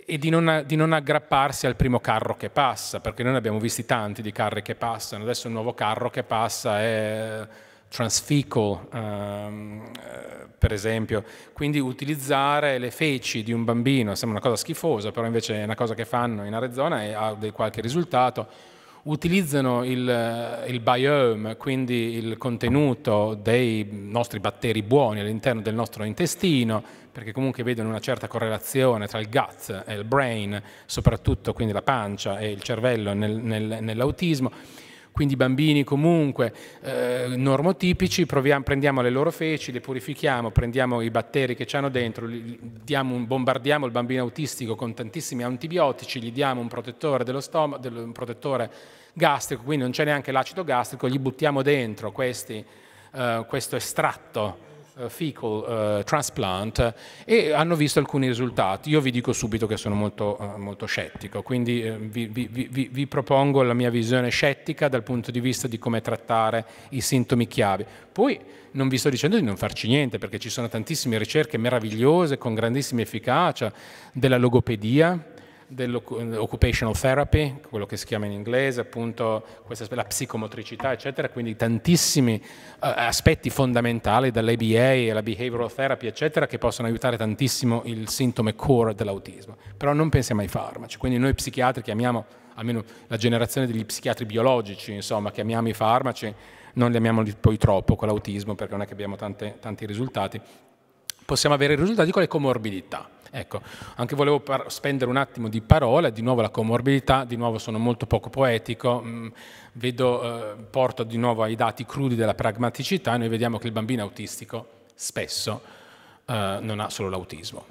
e di, non, di, non, aggrapparsi al primo carro che passa, perché noi ne abbiamo visti tanti di carri che passano, adesso il nuovo carro che passa è Transfico, ehm, eh, per esempio. Quindi utilizzare le feci di un bambino, sembra una cosa schifosa, però invece è una cosa che fanno in Arizona e ha qualche risultato utilizzano il, il, biome, quindi il contenuto dei nostri batteri buoni all'interno del nostro intestino, perché comunque vedono una certa correlazione tra il gut e il brain, soprattutto quindi la pancia e il cervello nel, nel, nell'autismo quindi bambini comunque eh, normotipici, proviamo, prendiamo le loro feci, le purifichiamo, prendiamo i batteri che c'hanno dentro, un, bombardiamo il bambino autistico con tantissimi antibiotici, gli diamo un protettore dello stomaco, del, un protettore gastrico, quindi non c'è neanche l'acido gastrico, gli buttiamo dentro questi, eh, questo estratto eh, fecal eh, transplant eh, e hanno visto alcuni risultati. Io vi dico subito che sono molto, molto scettico, quindi vi, vi, vi, vi, propongo la mia visione scettica dal punto di vista di come trattare i sintomi chiave. Poi non vi sto dicendo di non farci niente, perché ci sono tantissime ricerche meravigliose con grandissima efficacia della logopedia, dell'occupational therapy, quello che si chiama in inglese appunto questa, la psicomotricità, eccetera, quindi tantissimi eh, aspetti fondamentali dall'ABA e la behavioral therapy, eccetera, che possono aiutare tantissimo il sintomo core dell'autismo. Però non pensiamo ai farmaci, quindi noi psichiatri chiamiamo, almeno la generazione degli psichiatri biologici, insomma, chiamiamo i farmaci, non li amiamo poi troppo con l'autismo perché non è che abbiamo tante, tanti risultati. Possiamo avere risultati con le comorbidità Ecco, anche volevo spendere un attimo di parola, di nuovo la comorbidità, di nuovo sono molto poco poetico, mh, mm, vedo, eh, porto di nuovo ai dati crudi della pragmaticità, noi vediamo che il bambino autistico spesso eh, non ha solo l'autismo.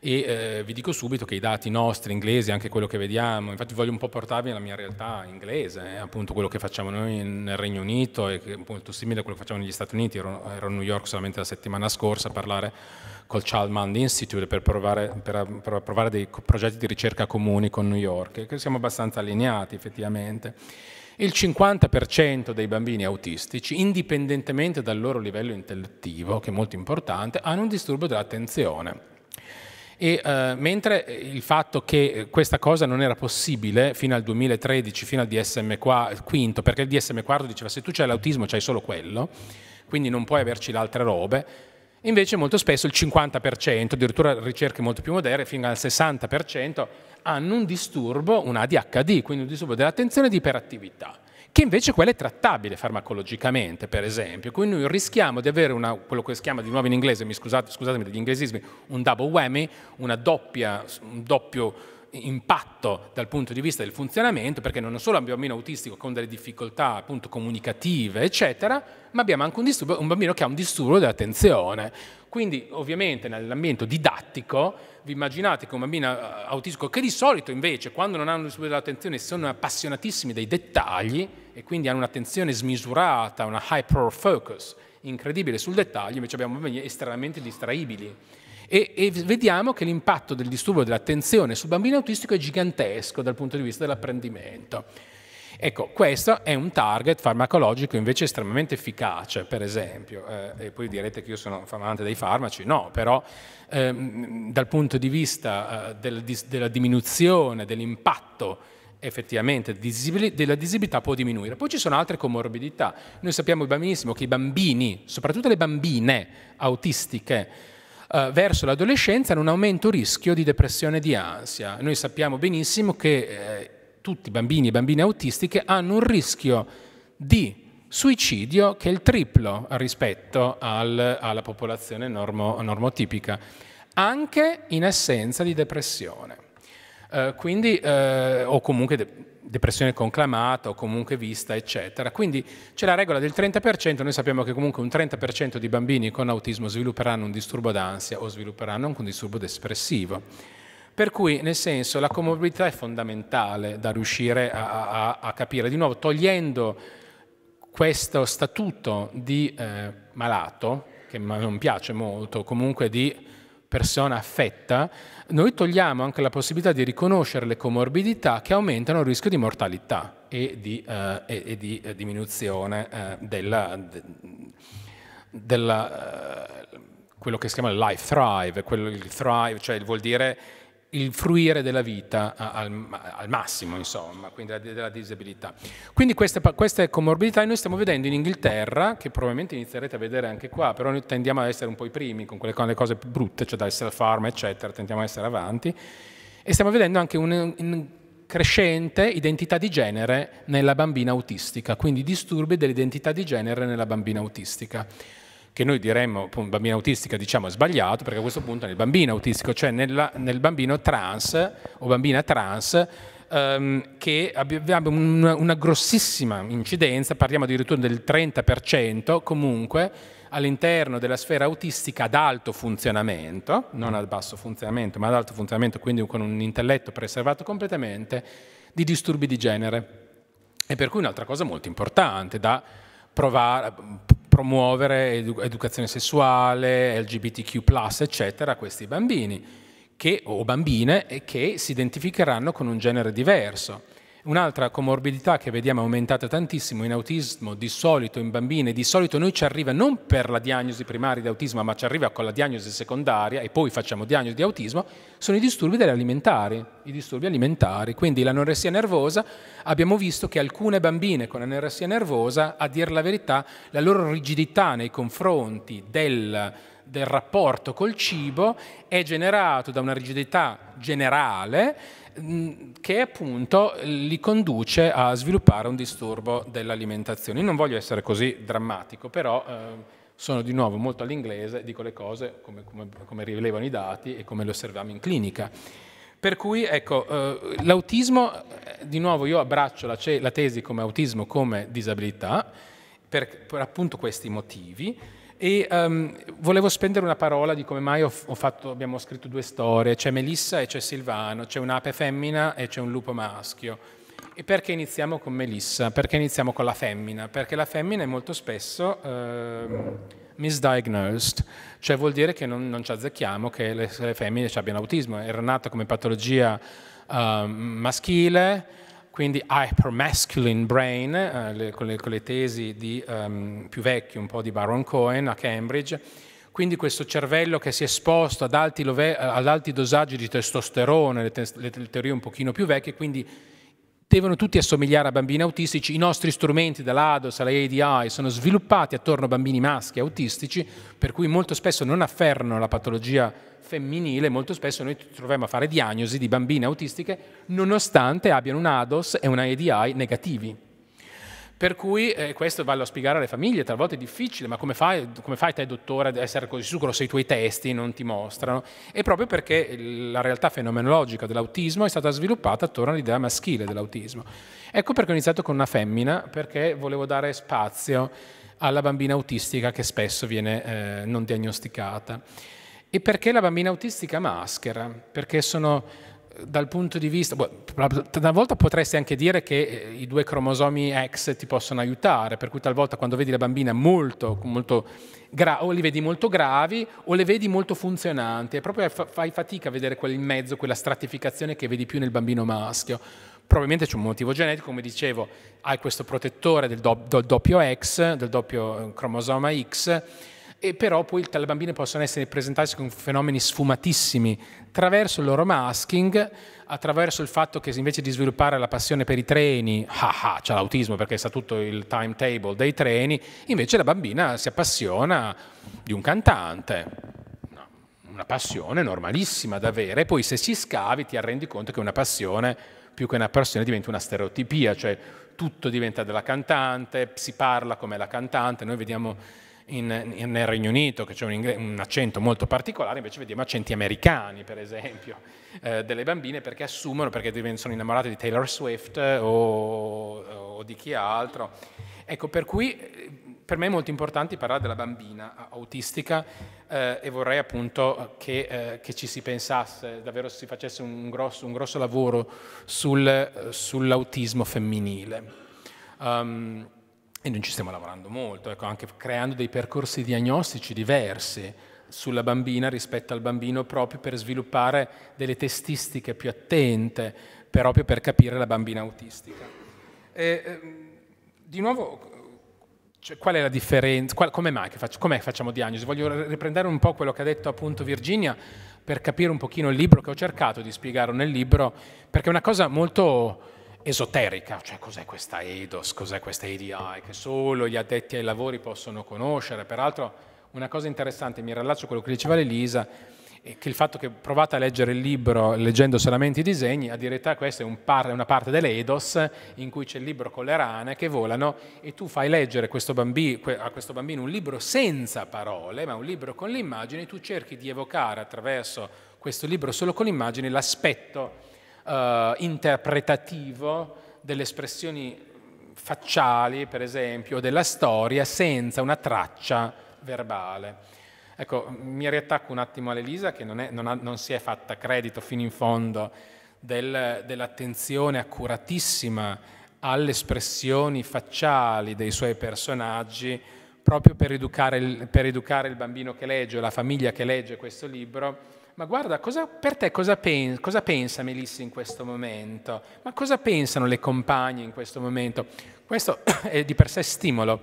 E eh, vi dico subito che i dati nostri inglesi, anche quello che vediamo, infatti voglio un po' portarvi alla mia realtà inglese, eh, appunto quello che facciamo noi nel Regno Unito è molto simile a quello che facciamo negli Stati Uniti, ero, ero a New York solamente la settimana scorsa a parlare col Chalmand Institute per, provare, per approvare dei progetti di ricerca comuni con New York, che siamo abbastanza allineati effettivamente. Il 50% dei bambini autistici, indipendentemente dal loro livello intellettivo, che è molto importante, hanno un disturbo dell'attenzione. E, eh, mentre il fatto che eh, questa cosa non era possibile fino al 2013, fino al DSM-5, perché il dsm IV diceva se tu hai l'autismo c'hai solo quello, quindi non puoi averci le altre robe, Invece molto spesso il 50%, addirittura ricerche molto più moderne, fino al 60%, hanno un disturbo, un ADHD, quindi un disturbo dell'attenzione e di iperattività, che invece quella è trattabile farmacologicamente, per esempio. Quindi noi rischiamo di avere una, quello che si chiama di nuovo in inglese, mi scusate, scusatemi degli inglesismi, un double whammy, doppia, un doppio impatto dal punto di vista del funzionamento, perché non solo abbiamo un bambino autistico con delle difficoltà appunto comunicative, eccetera, ma abbiamo anche un, disturbo, un bambino che ha un disturbo dell'attenzione. Quindi ovviamente nell'ambiente didattico vi immaginate che un bambino eh, autistico che di solito invece quando non hanno un disturbo dell'attenzione sono appassionatissimi dei dettagli e quindi hanno un'attenzione smisurata, una hyper focus incredibile sul dettaglio, invece abbiamo bambini estremamente distraibili e, e vediamo che l'impatto del disturbo dell'attenzione sul bambino autistico è gigantesco dal punto di vista dell'apprendimento. Ecco, questo è un target farmacologico invece estremamente efficace, per esempio, eh, e poi direte che io sono amante dei farmaci, no, però ehm, dal punto di vista eh, del, di, della diminuzione dell'impatto effettivamente della disabilità può diminuire. Poi ci sono altre comorbidità. Noi sappiamo benissimo che i bambini, soprattutto le bambine autistiche, eh, verso l'adolescenza hanno un aumento rischio di depressione e di ansia. Noi sappiamo benissimo che eh, tutti i bambini e bambine autistiche hanno un rischio di suicidio che è il triplo rispetto al, alla popolazione normo, normotipica, anche in assenza di depressione. Eh, quindi, eh, o comunque de- depressione conclamata o comunque vista, eccetera. Quindi c'è la regola del 30%, noi sappiamo che comunque un 30% di bambini con autismo svilupperanno un disturbo d'ansia o svilupperanno anche un disturbo depressivo. Per cui, nel senso, la comorbidità è fondamentale da riuscire a, a, a capire. Di nuovo, togliendo questo statuto di eh, malato, che non piace molto, comunque di persona affetta, noi togliamo anche la possibilità di riconoscere le comorbidità che aumentano il rischio di mortalità e di, eh, e di eh, diminuzione eh, della, de, della eh, quello che si chiama life thrive, quello, il thrive, cioè vuol dire il fruire della vita al, al massimo, insomma, quindi della disabilità. Quindi queste, queste, comorbidità noi stiamo vedendo in Inghilterra, che probabilmente inizierete a vedere anche qua, però noi tendiamo ad essere un po' i primi con quelle con cose brutte, cioè dal self-harm, eccetera, tendiamo ad essere avanti, e stiamo vedendo anche un, un crescente identità di genere nella bambina autistica, quindi disturbi dell'identità di genere nella bambina autistica che noi diremmo, bambina autistica diciamo è sbagliato, perché a questo punto nel bambino autistico, cioè nella, nel bambino trans o bambina trans, ehm, che abbiamo una, una grossissima incidenza, parliamo addirittura del 30% comunque, all'interno della sfera autistica ad alto funzionamento, non ad basso funzionamento, ma ad alto funzionamento, quindi con un intelletto preservato completamente, di disturbi di genere. E per cui un'altra cosa molto importante da provare, mm, promuovere edu educazione sessuale, LGBTQ, eccetera, a questi bambini che, o bambine che si identificheranno con un genere diverso. Un'altra comorbidità che vediamo aumentata tantissimo in autismo, di solito in bambine, di solito noi ci arriva non per la diagnosi primaria di autismo, ma ci arriva con la diagnosi secondaria e poi facciamo diagnosi di autismo, sono i disturbi alimentari, i disturbi alimentari. Quindi l'anoressia nervosa, abbiamo visto che alcune bambine con anoressia nervosa, a dir la verità, la loro rigidità nei confronti del del rapporto col cibo è generato da una rigidità generale Mm, che appunto eh, li conduce a sviluppare un disturbo dell'alimentazione. non voglio essere così drammatico, però eh, sono di nuovo molto all'inglese, dico le cose come, come, come, rilevano i dati e come le osserviamo in clinica. Per cui, ecco, eh, l'autismo, eh, di nuovo io abbraccio la, la, tesi come autismo come disabilità, per, per appunto questi motivi, e um, volevo spendere una parola di come mai ho, ho fatto, abbiamo scritto due storie, c'è Melissa e c'è Silvano, c'è un'ape femmina e c'è un lupo maschio. E perché iniziamo con Melissa? Perché iniziamo con la femmina? Perché la femmina è molto spesso uh, misdiagnosed, cioè vuol dire che non, non ci azzecchiamo che le, le femmine abbiano autismo, era nata come patologia uh, maschile, quindi hypermasculine brain, eh, le, con, le, con, le, tesi di, um, più vecchie un po' di Baron Cohen a Cambridge, quindi questo cervello che si è esposto ad alti, eh, ad alti dosaggi di testosterone, le, te le teorie un pochino più vecchie, quindi devono tutti assomigliare a bambini autistici. I nostri strumenti dall'ADOS alla ADI sono sviluppati attorno a bambini maschi autistici, per cui molto spesso non afferrano la patologia femminile, molto spesso noi ci troviamo a fare diagnosi di bambine autistiche nonostante abbiano un ADOS e una ADI negativi. Per cui eh, questo vale a spiegare alle famiglie, talvolta è difficile, ma come fai, come fai te dottore ad essere così sicuro se i tuoi testi non ti mostrano? E proprio perché la realtà fenomenologica dell'autismo è stata sviluppata attorno all'idea maschile dell'autismo. Ecco perché ho iniziato con una femmina, perché volevo dare spazio alla bambina autistica che spesso viene eh, non diagnosticata. E perché la bambina autistica maschera? Perché sono dal punto di vista, talvolta boh, potresti anche dire che eh, i due cromosomi X ti possono aiutare, per cui talvolta quando vedi la bambina molto, molto gra- o li vedi molto gravi o le vedi molto funzionanti, e proprio fai fatica a vedere quel in mezzo, quella stratificazione che vedi più nel bambino maschio. Probabilmente c'è un motivo genetico, come dicevo, hai questo protettore del, do- del doppio X, del doppio eh, cromosoma X, e però poi le bambine possono essere presentate con fenomeni sfumatissimi attraverso il loro masking, attraverso il fatto che invece di sviluppare la passione per i treni, ah c'ha l'autismo perché sa tutto il timetable dei treni, invece la bambina si appassiona di un cantante una passione normalissima da avere, poi se si scavi ti rendi conto che una passione, più che una passione, diventa una stereotipia, cioè tutto diventa della cantante, si parla come la cantante, noi vediamo in, in, nel Regno Unito, che c'è un, un, accento molto particolare, invece vediamo accenti americani, per esempio, eh, delle bambine perché assumono, perché sono innamorate di Taylor Swift o, o di chi altro. Ecco, per cui per me è molto importante parlare della bambina autistica eh, e vorrei appunto che, eh, che, ci si pensasse, davvero si facesse un grosso, un grosso lavoro sul, eh, sull'autismo femminile. Um, e noi ci stiamo lavorando molto, ecco, anche creando dei percorsi diagnostici diversi sulla bambina rispetto al bambino proprio per sviluppare delle testistiche più attente, proprio per capire la bambina autistica. E, ehm, di nuovo, cioè, qual è la differenza? Qual, come mai faccio, com'è facciamo diagnosi? Voglio riprendere un po' quello che ha detto appunto Virginia per capire un pochino il libro che ho cercato di spiegare nel libro, perché è una cosa molto esoterica, cioè cos'è questa EDOS, cos'è questa EDI, che solo gli addetti ai lavori possono conoscere. Peraltro una cosa interessante, mi rallaccio a quello che diceva Elisa, è che il fatto che provate a leggere il libro leggendo solamente i disegni, addirittura questa è un par una parte dell'EDOS in cui c'è il libro con le rane che volano e tu fai leggere questo a questo bambino un libro senza parole, ma un libro con le immagini, tu cerchi di evocare attraverso questo libro solo con immagini l'aspetto eh, interpretativo delle espressioni facciali, per esempio, della storia senza una traccia verbale. Ecco, mi riattacco un attimo all'Elisa che non, è, non, ha, non si è fatta credito fino in fondo del, dell'attenzione accuratissima alle espressioni facciali dei suoi personaggi proprio per educare, il, per educare il bambino che legge la famiglia che legge questo libro ma guarda, cosa, per te cosa, pen, cosa pensa Melissa in questo momento? Ma cosa pensano le compagne in questo momento? Questo è di per sé stimolo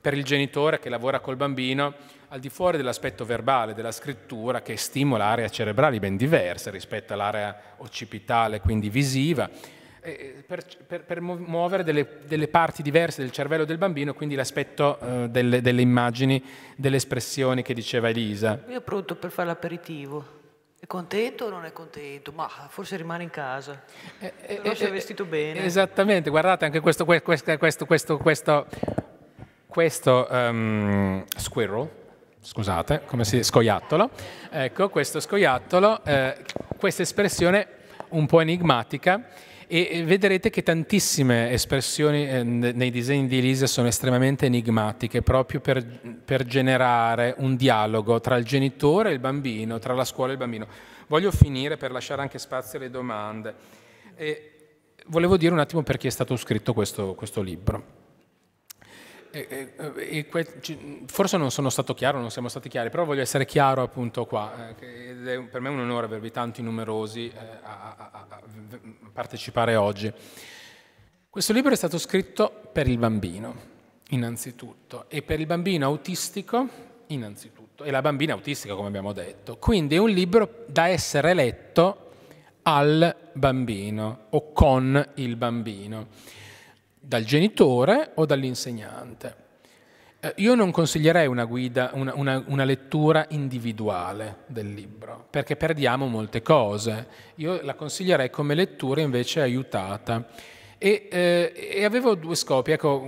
per il genitore che lavora col bambino, al di fuori dell'aspetto verbale, della scrittura, che stimola aree cerebrali ben diverse rispetto all'area occipitale, quindi visiva, per, per, per, muovere delle, delle, parti diverse del cervello del bambino, quindi l'aspetto eh, delle, delle immagini, delle espressioni che diceva Elisa. Io pronto per fare l'aperitivo. È contento o non è contento? Ma forse rimane in casa, eh, eh, eh si è eh, vestito bene. Esattamente, guardate anche questo, questo, questo, questo, questo, questo um, squirrel, scusate, come si dice, scoiattolo. Ecco, questo scoiattolo, eh, questa espressione un po' enigmatica e vedrete che tantissime espressioni eh, nei disegni di Elisa sono estremamente enigmatiche proprio per, per generare un dialogo tra il genitore e il bambino, tra la scuola e il bambino. Voglio finire per lasciare anche spazio alle domande. E volevo dire un attimo perché è stato scritto questo, questo libro. E, e, forse non sono stato chiaro, non siamo stati chiari, però voglio essere chiaro appunto qua. Eh, per me è un onore avervi tanti numerosi eh, a, a, a, partecipare oggi. Questo libro è stato scritto per il bambino, innanzitutto, e per il bambino autistico, innanzitutto, e la bambina autistica, come abbiamo detto. Quindi è un libro da essere letto al bambino o con il bambino dal genitore o dall'insegnante. Eh, io non consiglierei una, guida, una, una, una, lettura individuale del libro, perché perdiamo molte cose. Io la consiglierei come lettura invece aiutata. E, eh, e avevo due scopi. Ecco,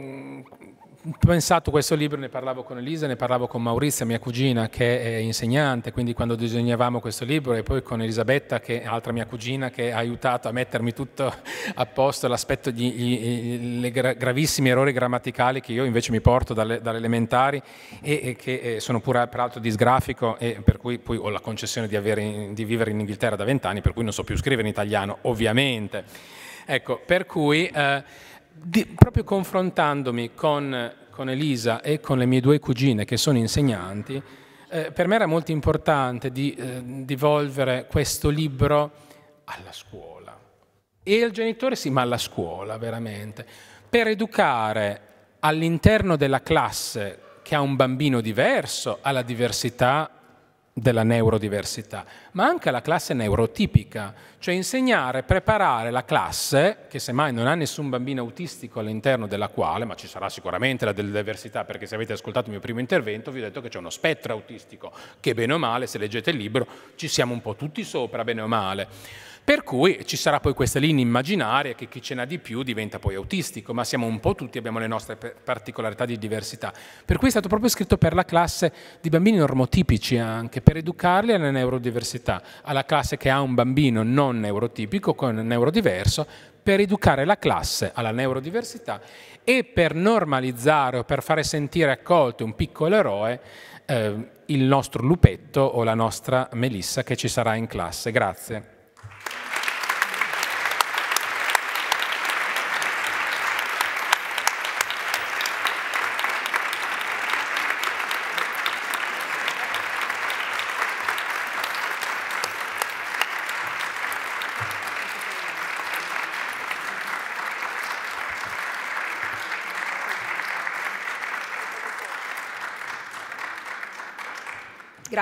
pensato questo libro, ne parlavo con Elisa, ne parlavo con Maurizia, mia cugina, che è insegnante, quindi quando disegnavamo questo libro, e poi con Elisabetta, che è altra mia cugina, che ha aiutato a mettermi tutto a posto, l'aspetto dei gra gravissimi errori grammaticali che io invece mi porto dalle, dalle elementari e, e che eh, sono pure peraltro disgrafico e per cui poi ho la concessione di, avere, di vivere in Inghilterra da vent'anni, per cui non so più scrivere in italiano, ovviamente. Ecco, per cui... Eh, di, proprio confrontandomi con, con, Elisa e con le mie due cugine che sono insegnanti, eh, per me era molto importante di eh, divolvere questo libro alla scuola. E al genitore sì, ma alla scuola veramente, per educare all'interno della classe che ha un bambino diverso, alla diversità della neurodiversità, ma anche alla classe neurotipica, cioè insegnare, preparare la classe, che semmai non ha nessun bambino autistico all'interno della quale, ma ci sarà sicuramente la diversità, perché se avete ascoltato il mio primo intervento vi ho detto che c'è uno spettro autistico, che bene o male, se leggete il libro, ci siamo un po' tutti sopra, bene o male. Per cui ci sarà poi questa linea immaginaria che chi ce n'ha di più diventa poi autistico, ma siamo un po' tutti, abbiamo le nostre particolarità di diversità. Per cui è stato proprio scritto per la classe di bambini normotipici anche, per educarli alla neurodiversità, alla classe che ha un bambino non neurotipico, con neurodiverso, per educare la classe alla neurodiversità e per normalizzare o per fare sentire accolto un piccolo eroe eh, il nostro lupetto o la nostra Melissa che ci sarà in classe. Grazie.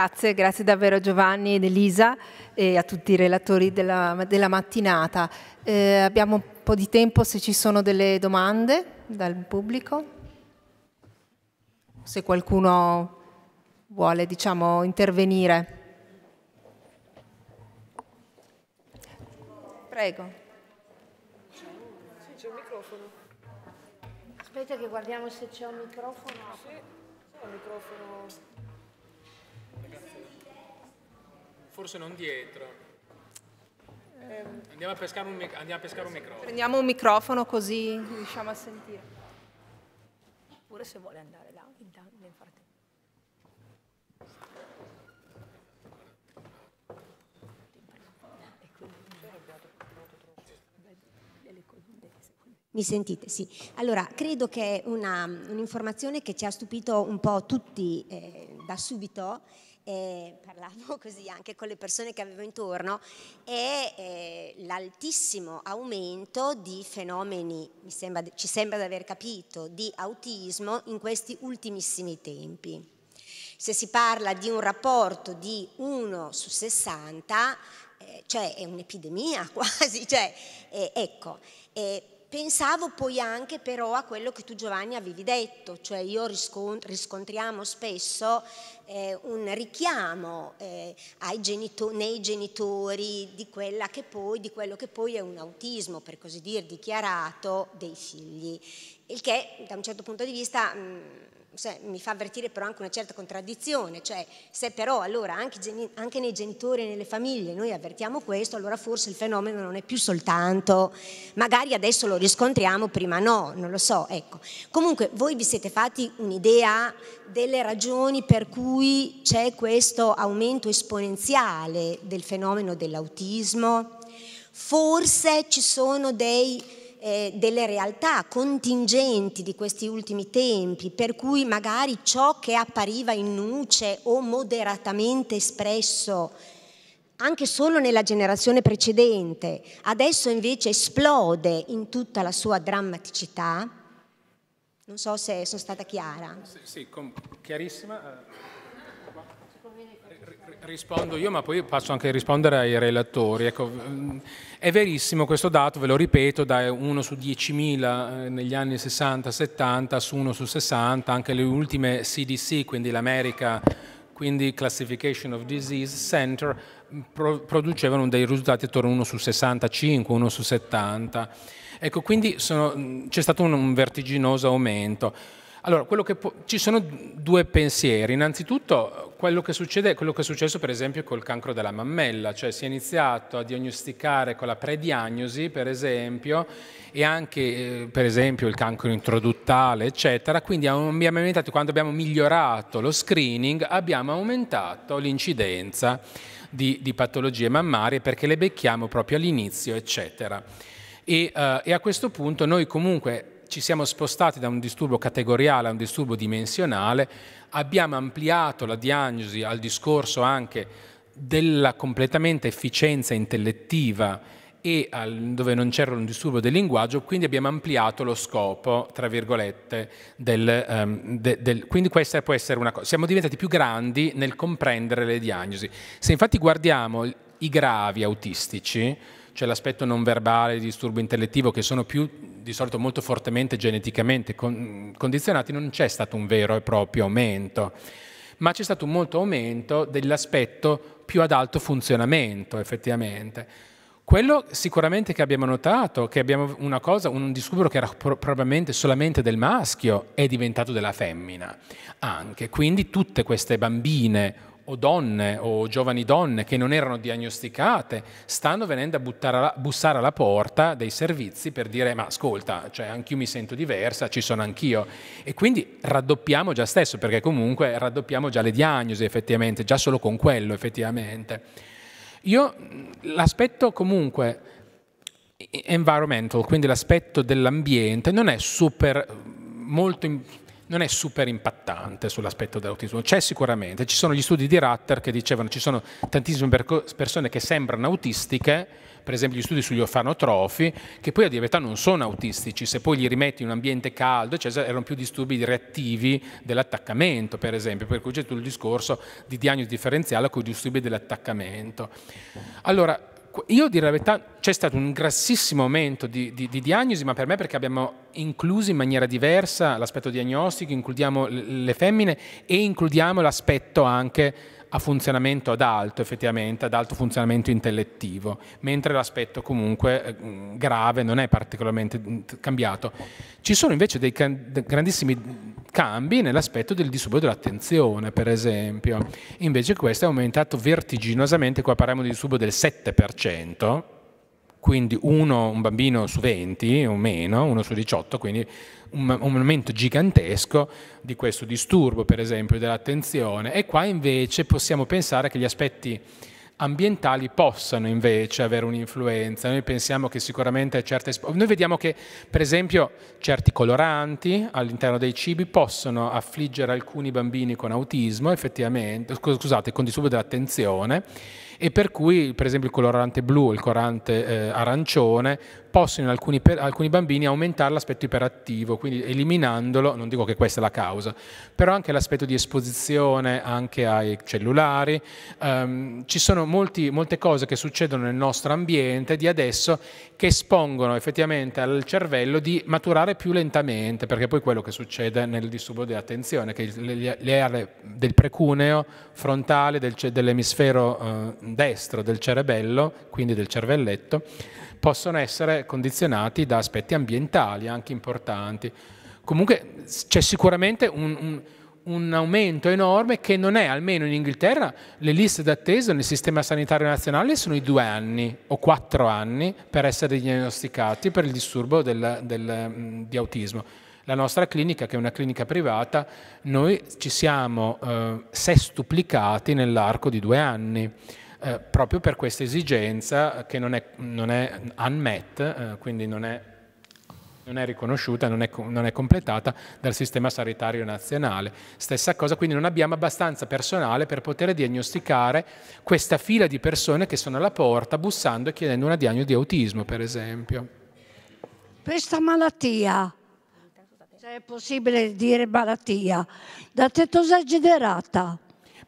Grazie, grazie davvero Giovanni ed Elisa e a tutti i relatori della, della mattinata. Eh, abbiamo un po' di tempo se ci sono delle domande dal pubblico, se qualcuno vuole diciamo, intervenire. Prego. C'è un microfono. Aspetta che guardiamo se c'è un microfono. Sì, c'è un microfono. Forse non dietro. Ehm, andiamo a pescare un, mic a pescare un microfono. Prendiamo un microfono così riusciamo a sentire. Oppure se vuole andare là, intanto nel frattempo. Mi sentite? Sì. Allora, credo che un'informazione che ci ha stupito un po' tutti eh, da subito eh, parlavo così anche con le persone che avevo intorno, è l'altissimo aumento di fenomeni, sembra, ci sembra di aver capito, di autismo in questi ultimissimi tempi. Se si parla di un rapporto di 1 su 60, eh, cioè è un'epidemia quasi, cioè, ecco, pensavo poi anche però a quello che tu Giovanni avevi detto, cioè io riscontriamo spesso eh, un richiamo eh, genito nei genitori di, poi, di, quello che poi è un autismo, per così dire, dichiarato dei figli, il che da un certo punto di vista... Mh, mm, se, mi fa avvertire però anche una certa contraddizione, cioè se però allora anche, anche, nei genitori e nelle famiglie noi avvertiamo questo, allora forse il fenomeno non è più soltanto, magari adesso lo riscontriamo, prima no, non lo so, ecco. Comunque voi vi siete fatti un'idea delle ragioni per cui c'è questo aumento esponenziale del fenomeno dell'autismo? Forse ci sono dei eh, delle realtà contingenti di questi ultimi tempi, per cui magari ciò che appariva in nuce o moderatamente espresso anche solo nella generazione precedente, adesso invece esplode in tutta la sua drammaticità. Non so se sono stata chiara. Sì, sì chiarissima. Rispondo io, ma poi passo anche a rispondere ai relatori. Ecco, è verissimo questo dato, ve lo ripeto, da 1 su 10.000 eh, negli anni 60-70 su 1 su 60, anche le ultime CDC, quindi l'America, quindi Classification of Disease Center, producevano dei risultati attorno a 1 su 65, 1 su 70. Ecco, quindi c'è stato un, un vertiginoso aumento. Allora, ci sono due pensieri. Innanzitutto, quello che, succede, quello che è successo per esempio col cancro della mammella, cioè si è iniziato a diagnosticare con la prediagnosi per esempio e anche eh, per esempio il cancro introduttale eccetera, quindi abbiamo aumentato, quando abbiamo migliorato lo screening abbiamo aumentato l'incidenza di, di patologie mammarie perché le becchiamo proprio all'inizio eccetera. E, eh, e a questo punto noi comunque ci siamo spostati da un disturbo categoriale a un disturbo dimensionale, abbiamo ampliato la diagnosi al discorso anche della completamente efficienza intellettiva e al, dove non c'era un disturbo del linguaggio, quindi abbiamo ampliato lo scopo, tra virgolette, del, um, de, del, quindi questa può essere una cosa. Siamo diventati più grandi nel comprendere le diagnosi. Se infatti guardiamo i gravi autistici, cioè l'aspetto non verbale, il disturbo intellettivo, che sono più di solito molto fortemente geneticamente con, condizionati, non c'è stato un vero e proprio aumento, ma c'è stato un molto aumento dell'aspetto più ad alto funzionamento effettivamente. Quello sicuramente che abbiamo notato, che abbiamo una cosa, un disturbo che era pro probabilmente solamente del maschio, è diventato della femmina anche. Quindi tutte queste bambine o donne o giovani donne che non erano diagnosticate stanno venendo a bussare alla porta dei servizi per dire ma ascolta, cioè anch'io mi sento diversa, ci sono anch'io. E quindi raddoppiamo già stesso, perché comunque raddoppiamo già le diagnosi effettivamente, già solo con quello effettivamente. Io l'aspetto comunque environmental, quindi l'aspetto dell'ambiente, non è super molto non è super impattante sull'aspetto dell'autismo. C'è sicuramente, ci sono gli studi di Ratter che dicevano ci sono tantissime persone che sembrano autistiche, per esempio gli studi sugli orfanotrofi, che poi a dire verità non sono autistici, se poi li rimetti in un ambiente caldo, eccetera, erano più disturbi reattivi dell'attaccamento, per esempio, per cui c'è tutto il discorso di diagnosi differenziale con i disturbi dell'attaccamento. Allora, io direi la verità c'è stato un grassissimo aumento di, di, di, diagnosi, ma per me perché abbiamo incluso in maniera diversa l'aspetto diagnostico, includiamo le femmine e includiamo l'aspetto anche a funzionamento ad alto effettivamente, ad alto funzionamento intellettivo, mentre l'aspetto comunque eh, grave non è particolarmente mm, cambiato. Ci sono invece dei grandissimi cambi nell'aspetto del disturbo dell'attenzione, per esempio. Invece questo è aumentato vertiginosamente, qua parliamo di disturbo del 7%, quindi uno, un bambino su 20 o meno, uno su 18, quindi un, un aumento gigantesco di questo disturbo per esempio dell'attenzione e qua invece possiamo pensare che gli aspetti ambientali possano invece avere un'influenza. Noi pensiamo che sicuramente certe... Noi vediamo che per esempio certi coloranti all'interno dei cibi possono affliggere alcuni bambini con autismo, effettivamente, scusate, con disturbo dell'attenzione e per cui per esempio il colorante blu e il colorante eh, arancione possono in alcuni, per, alcuni bambini aumentare l'aspetto iperattivo, quindi eliminandolo, non dico che questa è la causa, però anche l'aspetto di esposizione anche ai cellulari, um, ci sono molti, molte cose che succedono nel nostro ambiente di adesso che espongono effettivamente al cervello di maturare più lentamente, perché poi quello che succede nel disturbo dell'attenzione, che le, le aree del precuneo frontale del, dell'emisfero eh, destro del cerebello, quindi del cervelletto, possono essere condizionati da aspetti ambientali anche importanti. Comunque c'è sicuramente un, un un aumento enorme che non è, almeno in Inghilterra, le liste d'attesa nel sistema sanitario nazionale sono i due anni o quattro anni per essere diagnosticati per il disturbo del, del, di autismo. La nostra clinica, che è una clinica privata, noi ci siamo eh, sestuplicati nell'arco di due anni. Eh, proprio per questa esigenza eh, che non è, non è unmet, eh, quindi non è, non è riconosciuta, non è, non è completata dal sistema sanitario nazionale. Stessa cosa, quindi non abbiamo abbastanza personale per poter diagnosticare questa fila di persone che sono alla porta bussando e chiedendo una diagnosi di autismo, per esempio. Questa malattia se è possibile dire malattia, da tetosegine generata.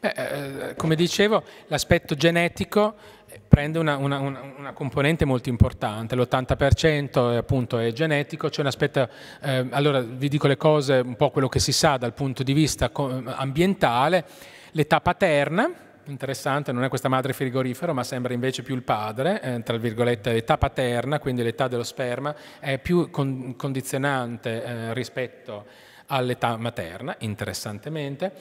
Beh, eh, eh, come dicevo, l'aspetto genetico eh, prende una, una, una, componente molto importante, l'80% appunto è genetico, c'è un aspetto, eh, allora vi dico le cose, un po' quello che si sa dal punto di vista ambientale, l'età paterna, interessante, non è questa madre frigorifero, ma sembra invece più il padre, eh, tra virgolette l'età paterna, quindi l'età dello sperma, è più con condizionante eh, rispetto all'età materna, interessantemente.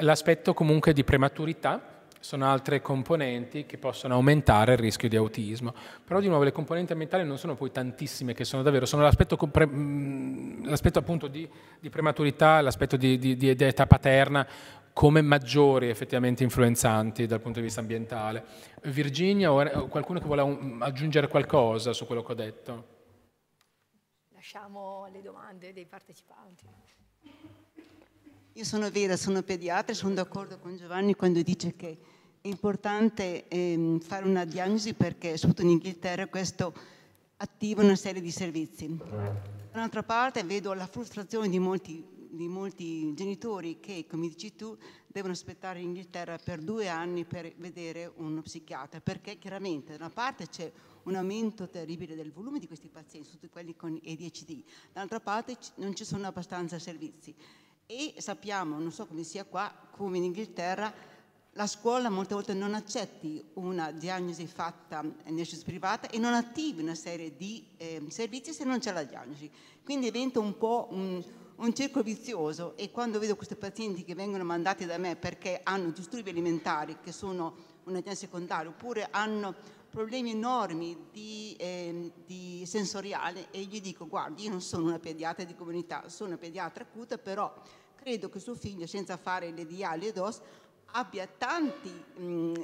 L'aspetto comunque di prematurità sono altre componenti che possono aumentare il rischio di autismo. Però di nuovo le componenti ambientali non sono poi tantissime che sono davvero, sono l'aspetto, mm, appunto di, di prematurità, l'aspetto di, di, di età paterna come maggiori effettivamente influenzanti dal punto di vista ambientale. Virginia o eh, qualcuno che vuole mm, aggiungere qualcosa su quello che ho detto? Lasciamo le domande dei partecipanti. Io sono vera, sono pediatra e sono d'accordo con Giovanni quando dice che è importante ehm, fare una diagnosi perché soprattutto in Inghilterra questo attiva una serie di servizi. D'altra parte vedo la frustrazione di molti, di molti, genitori che, come dici tu, devono aspettare in Inghilterra per due anni per vedere uno psichiatra, perché chiaramente da una parte c'è un aumento terribile del volume di questi pazienti, tutti quelli con ADHD, dall'altra parte non ci sono abbastanza servizi. E sappiamo, non so come sia qua, come in Inghilterra, la scuola molte volte non accetti una diagnosi fatta in scienza privata e non attivi una serie di eh, servizi se non c'è la diagnosi. Quindi diventa un po' un, un circolo vizioso e quando vedo questi pazienti che vengono mandati da me perché hanno disturbi alimentari che sono una diagnosi secondaria oppure hanno problemi enormi di, eh, di sensoriale e gli dico guardi io non sono una pediatra di comunità, sono una pediatra acuta però credo che suo figlio, senza fare le diali ed os, abbia tanti, mh, mm,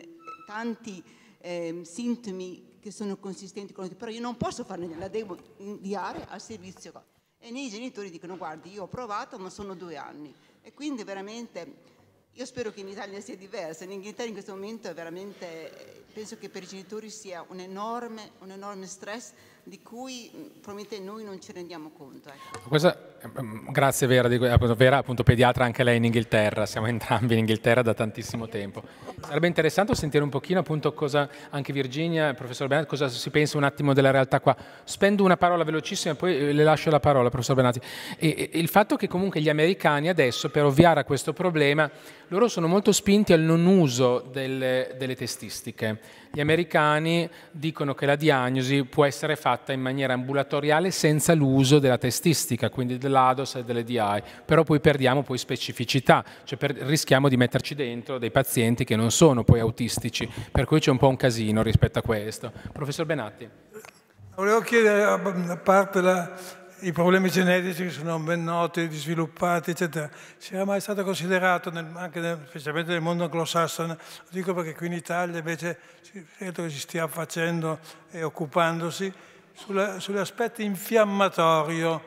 tanti eh, sintomi che sono consistenti con lui, però io non posso farne, la devo inviare al servizio. E i miei genitori dicono guardi, io ho provato ma sono due anni e quindi veramente io spero che in Italia sia diversa, in Inghilterra in questo momento è veramente, eh, penso che per i genitori sia un enorme, un enorme stress di cui mm, probabilmente noi non ci rendiamo conto. Ecco. Questa, mm, grazie Vera, di, ah, Vera appunto pediatra anche lei in Inghilterra, siamo entrambi in Inghilterra da tantissimo tempo. Sarebbe interessante sentire un pochino appunto cosa, anche Virginia, professor Benatti, cosa si pensa un attimo della realtà qua. Spendo una parola velocissima e poi eh, le lascio la parola, professor Benatti. E, e, il fatto che comunque gli americani adesso per ovviare a questo problema loro sono molto spinti al non uso delle, delle testistiche. Gli americani dicono che la diagnosi può essere fatta in maniera ambulatoriale senza l'uso della testistica, quindi dell'ADOS e delle DI, però poi perdiamo poi specificità, cioè per, rischiamo di metterci dentro dei pazienti che non sono poi autistici, per cui c'è un po' un casino rispetto a questo. Professor Benatti. Volevo chiedere, a parte la, i problemi genetici che sono ben noti, sviluppati, eccetera. Si era mai stato considerato, nel, anche nel, specialmente nel mondo anglosassone, lo dico perché qui in Italia invece credo che si stia facendo e occupandosi, sull'aspetto infiammatorio,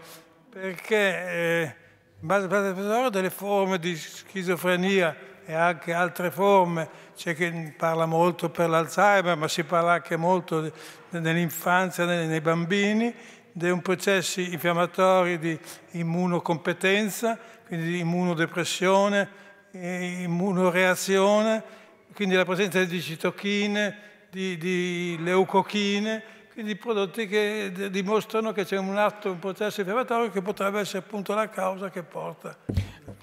perché eh, in base a delle forme di schizofrenia e anche altre forme, c'è chi parla molto per l'Alzheimer, ma si parla anche molto nell'infanzia, nei, nei bambini, di un processo infiammatorio di immunocompetenza, quindi di immunodepressione, immunoreazione, quindi la presenza di citochine, di, di leucochine, quindi prodotti che dimostrano che c'è un atto, un processo infiammatorio che potrebbe essere appunto la causa che porta.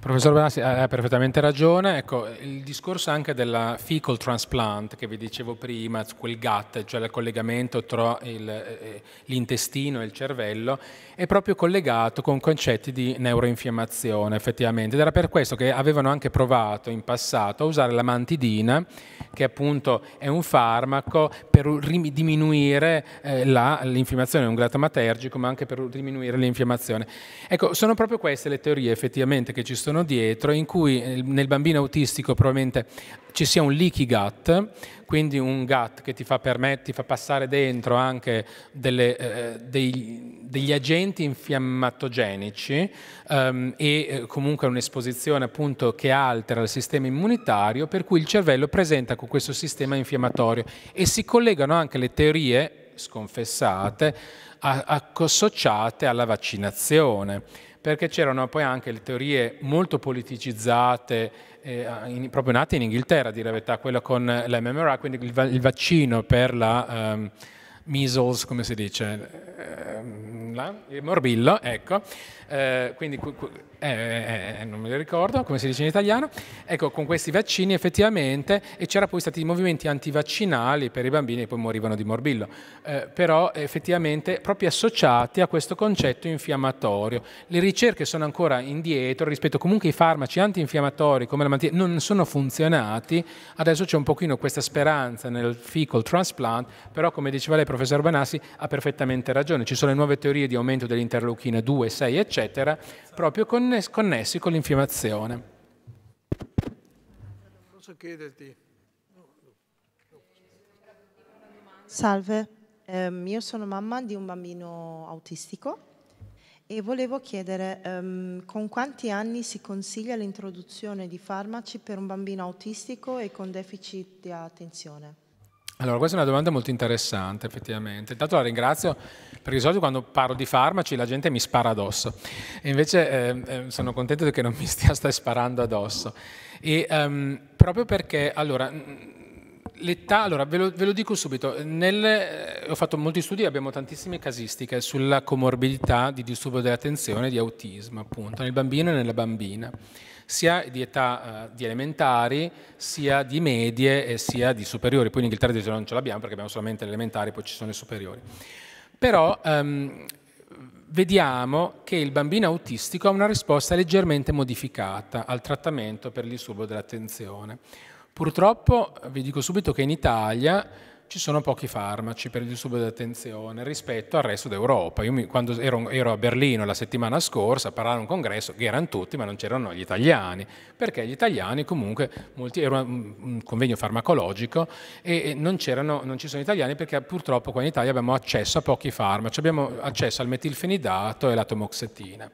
Professor Benassi ha perfettamente ragione, ecco, il discorso anche della fecal transplant che vi dicevo prima, quel GATT, cioè il collegamento tra eh, eh, l'intestino e il cervello, è proprio collegato con concetti di neuroinfiammazione effettivamente ed era per questo che avevano anche provato in passato a usare la mantidina che appunto è un farmaco per diminuire eh, l'infiammazione è un glutamatergico, ma anche per diminuire l'infiammazione. Ecco, sono proprio queste le teorie effettivamente che ci sono dietro, in cui eh, nel bambino autistico probabilmente ci sia un leaky gut, quindi un gut che ti fa, permet- fa passare dentro anche delle, eh, dei, degli agenti infiammatogenici ehm, e eh, comunque un'esposizione appunto che altera il sistema immunitario, per cui il cervello presenta con questo sistema infiammatorio e si collegano anche le teorie sconfessate associate alla vaccinazione perché c'erano poi anche le teorie molto politicizzate, eh, in, proprio nate in Inghilterra, dire la verità, quella con la MMRA, quindi il, il vaccino per la um, measles, come si dice, eh, morbillo, ecco, eh, quindi eh, eh, eh, non me lo ricordo come si dice in italiano, ecco con questi vaccini effettivamente e c'erano poi stati movimenti antivaccinali per i bambini che poi morivano di morbillo, eh, però effettivamente proprio associati a questo concetto infiammatorio. Le ricerche sono ancora indietro rispetto comunque ai farmaci antinfiammatori come la malattia non sono funzionati, adesso c'è un pochino questa speranza nel fecal transplant, però come diceva lei professor Banassi ha perfettamente ragione, ci sono le nuove teorie di aumento dell'interleuchina 2, 6 eccetera eccetera, proprio connessi con l'infiammazione. Posso chiederti? Salve, um, io sono mamma di un bambino autistico e volevo chiedere um, con quanti anni si consiglia l'introduzione di farmaci per un bambino autistico e con deficit di attenzione? Allora, questa è una domanda molto interessante, effettivamente. Intanto la ringrazio perché di solito quando parlo di farmaci la gente mi spara addosso. E invece eh, sono contento che non mi stia, stai sparando addosso. E, um, proprio perché, allora, L'età, allora ve lo, ve lo, dico subito, Nel, eh, ho fatto molti studi, abbiamo tantissime casistiche sulla comorbidità di disturbo dell'attenzione, di autismo appunto, nel bambino e nella bambina, sia di età eh, di elementari, sia di medie e sia di superiori, poi in Inghilterra di non ce l'abbiamo perché abbiamo solamente le elementari, poi ci sono le superiori. Però ehm, vediamo che il bambino autistico ha una risposta leggermente modificata al trattamento per il disturbo dell'attenzione Purtroppo vi dico subito che in Italia ci sono pochi farmaci per il disturbo dell'attenzione rispetto al resto d'Europa. Io mi, quando ero, ero, a Berlino la settimana scorsa a parlare a un congresso, che erano tutti, ma non c'erano gli italiani, perché gli italiani comunque, molti, era un, un convegno farmacologico e, e non, non, ci sono italiani perché purtroppo qua in Italia abbiamo accesso a pochi farmaci, abbiamo accesso al metilfenidato e la tomoxetina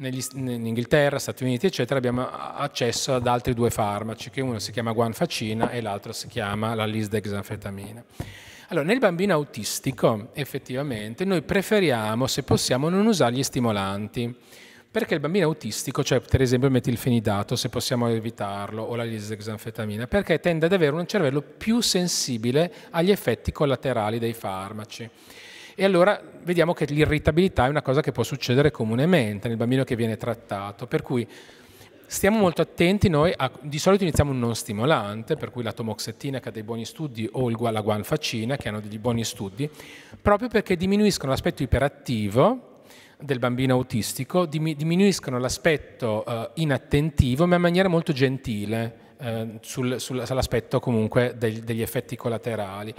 negli, in Inghilterra, Stati Uniti, eccetera, abbiamo accesso ad altri due farmaci, che uno si chiama guanfacina e l'altro si chiama la lisdexanfetamina. Allora, nel bambino autistico, effettivamente, noi preferiamo, se possiamo, non usare gli stimolanti, perché il bambino autistico, cioè per esempio il metilfenidato, se possiamo evitarlo, o la lisdexanfetamina, perché tende ad avere un cervello più sensibile agli effetti collaterali dei farmaci. E allora vediamo che l'irritabilità è una cosa che può succedere comunemente nel bambino che viene trattato, per cui stiamo molto attenti noi, a, di solito iniziamo un non stimolante, per cui la tomoxetina che ha dei buoni studi o il, la guanfacina che hanno degli buoni studi, proprio perché diminuiscono l'aspetto iperattivo del bambino autistico, diminuiscono l'aspetto eh, inattentivo ma in maniera molto gentile eh, sul, sul, sull'aspetto comunque degli, degli effetti collaterali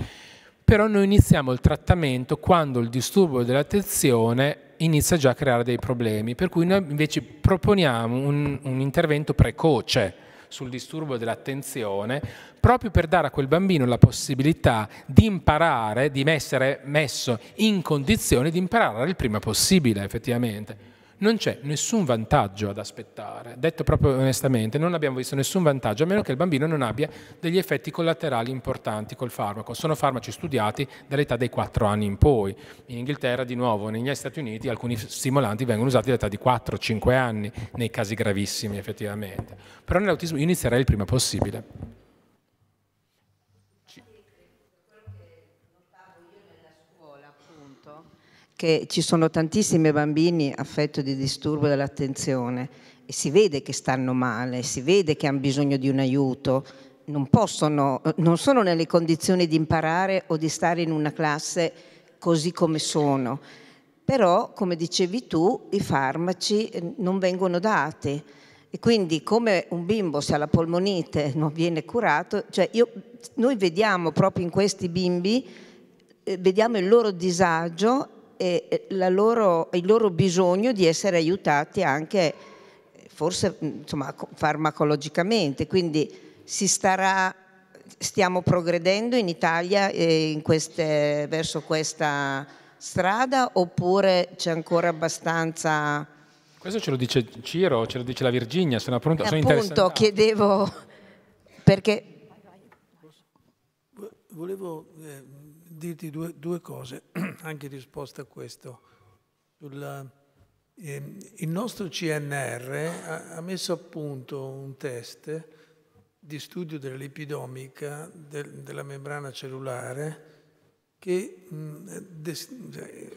però noi iniziamo il trattamento quando il disturbo dell'attenzione inizia già a creare dei problemi, per cui noi invece proponiamo un, un intervento precoce sul disturbo dell'attenzione, proprio per dare a quel bambino la possibilità di imparare, di essere messo in condizione di imparare il prima possibile effettivamente non c'è nessun vantaggio ad aspettare, detto proprio onestamente, non abbiamo visto nessun vantaggio, a meno che il bambino non abbia degli effetti collaterali importanti col farmaco. Sono farmaci studiati dall'età dei 4 anni in poi. In Inghilterra, di nuovo, negli Stati Uniti alcuni stimolanti vengono usati all'età di 4-5 anni, nei casi gravissimi effettivamente. Però nell'autismo io inizierei il prima possibile. che ci sono tantissimi bambini affetti di disturbo dell'attenzione e si vede che stanno male, si vede che hanno bisogno di un aiuto, non, possono, non sono nelle condizioni di imparare o di stare in una classe così come sono. Però, come dicevi tu, i farmaci eh, non vengono dati. E quindi come un bimbo se ha la polmonite non viene curato, cioè io, noi vediamo proprio in questi bimbi, eh, vediamo il loro disagio e loro, il loro bisogno di essere aiutati anche forse insomma, farmacologicamente, quindi starà, stiamo progredendo in Italia eh, in queste, verso questa strada oppure c'è ancora abbastanza... Questo ce lo dice Ciro, ce lo dice la Virginia, sono pronta, sono Appunto, chiedevo perché... Volevo... Eh, dirti due, due cose, anche in risposta a questo. Sulla, eh, il nostro CNR ha, ha, messo a punto un test di studio della lipidomica del, della membrana cellulare che mh, des, cioè,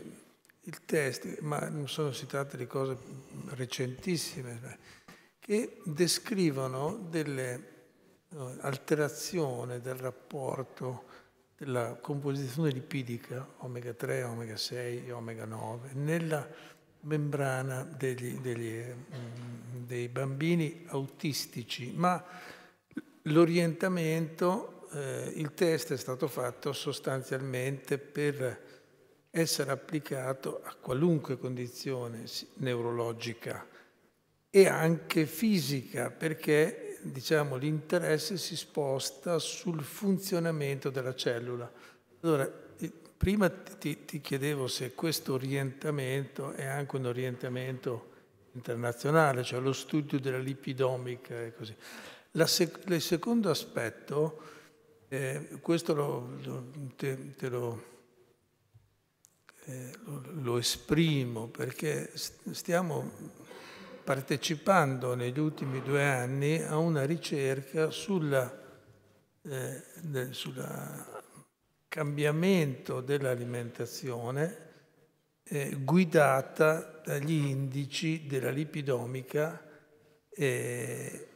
il test, ma non sono, citate le cose recentissime, che descrivono delle eh, alterazioni del rapporto della composizione lipidica omega 3, omega 6 e omega 9 nella membrana degli, degli, mm, dei bambini autistici, ma l'orientamento, eh, il test è stato fatto sostanzialmente per essere applicato a qualunque condizione neurologica e anche fisica, perché diciamo, l'interesse si sposta sul funzionamento della cellula. Allora, prima ti, ti chiedevo se questo orientamento è anche un orientamento internazionale, cioè lo studio della lipidomica e così. Sec il secondo aspetto, eh, questo lo, lo, te, te lo, eh, lo, esprimo perché stiamo partecipando negli ultimi due anni a una ricerca eh, sul eh, cambiamento dell'alimentazione eh, guidata dagli indici della lipidomica eh,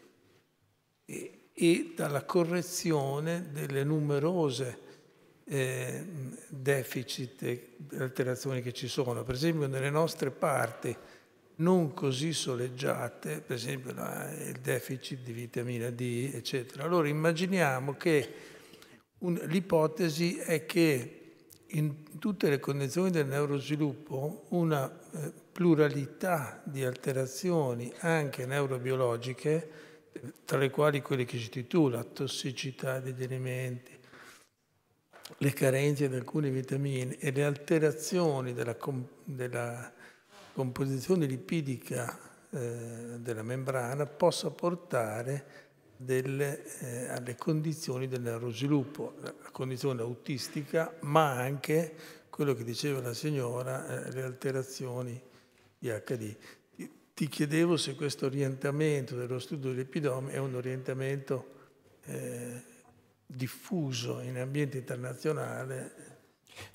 e, e, dalla correzione delle numerose eh, deficit e alterazioni che ci sono. Per esempio nelle nostre parti non così soleggiate, per esempio il deficit di vitamina D, eccetera. Allora immaginiamo che l'ipotesi è che in tutte le condizioni del neurosviluppo una eh, pluralità di alterazioni anche neurobiologiche, tra le quali quelle che citi tu, la tossicità degli alimenti, le carenze di alcune vitamine e le alterazioni della, della composizione lipidica eh, della membrana possa portare delle, eh, alle condizioni del neurosviluppo, la condizione autistica, ma anche quello che diceva la signora, eh, le alterazioni di HD. Ti, ti chiedevo se questo orientamento dello studio dell'epidome è un orientamento eh, diffuso in ambiente internazionale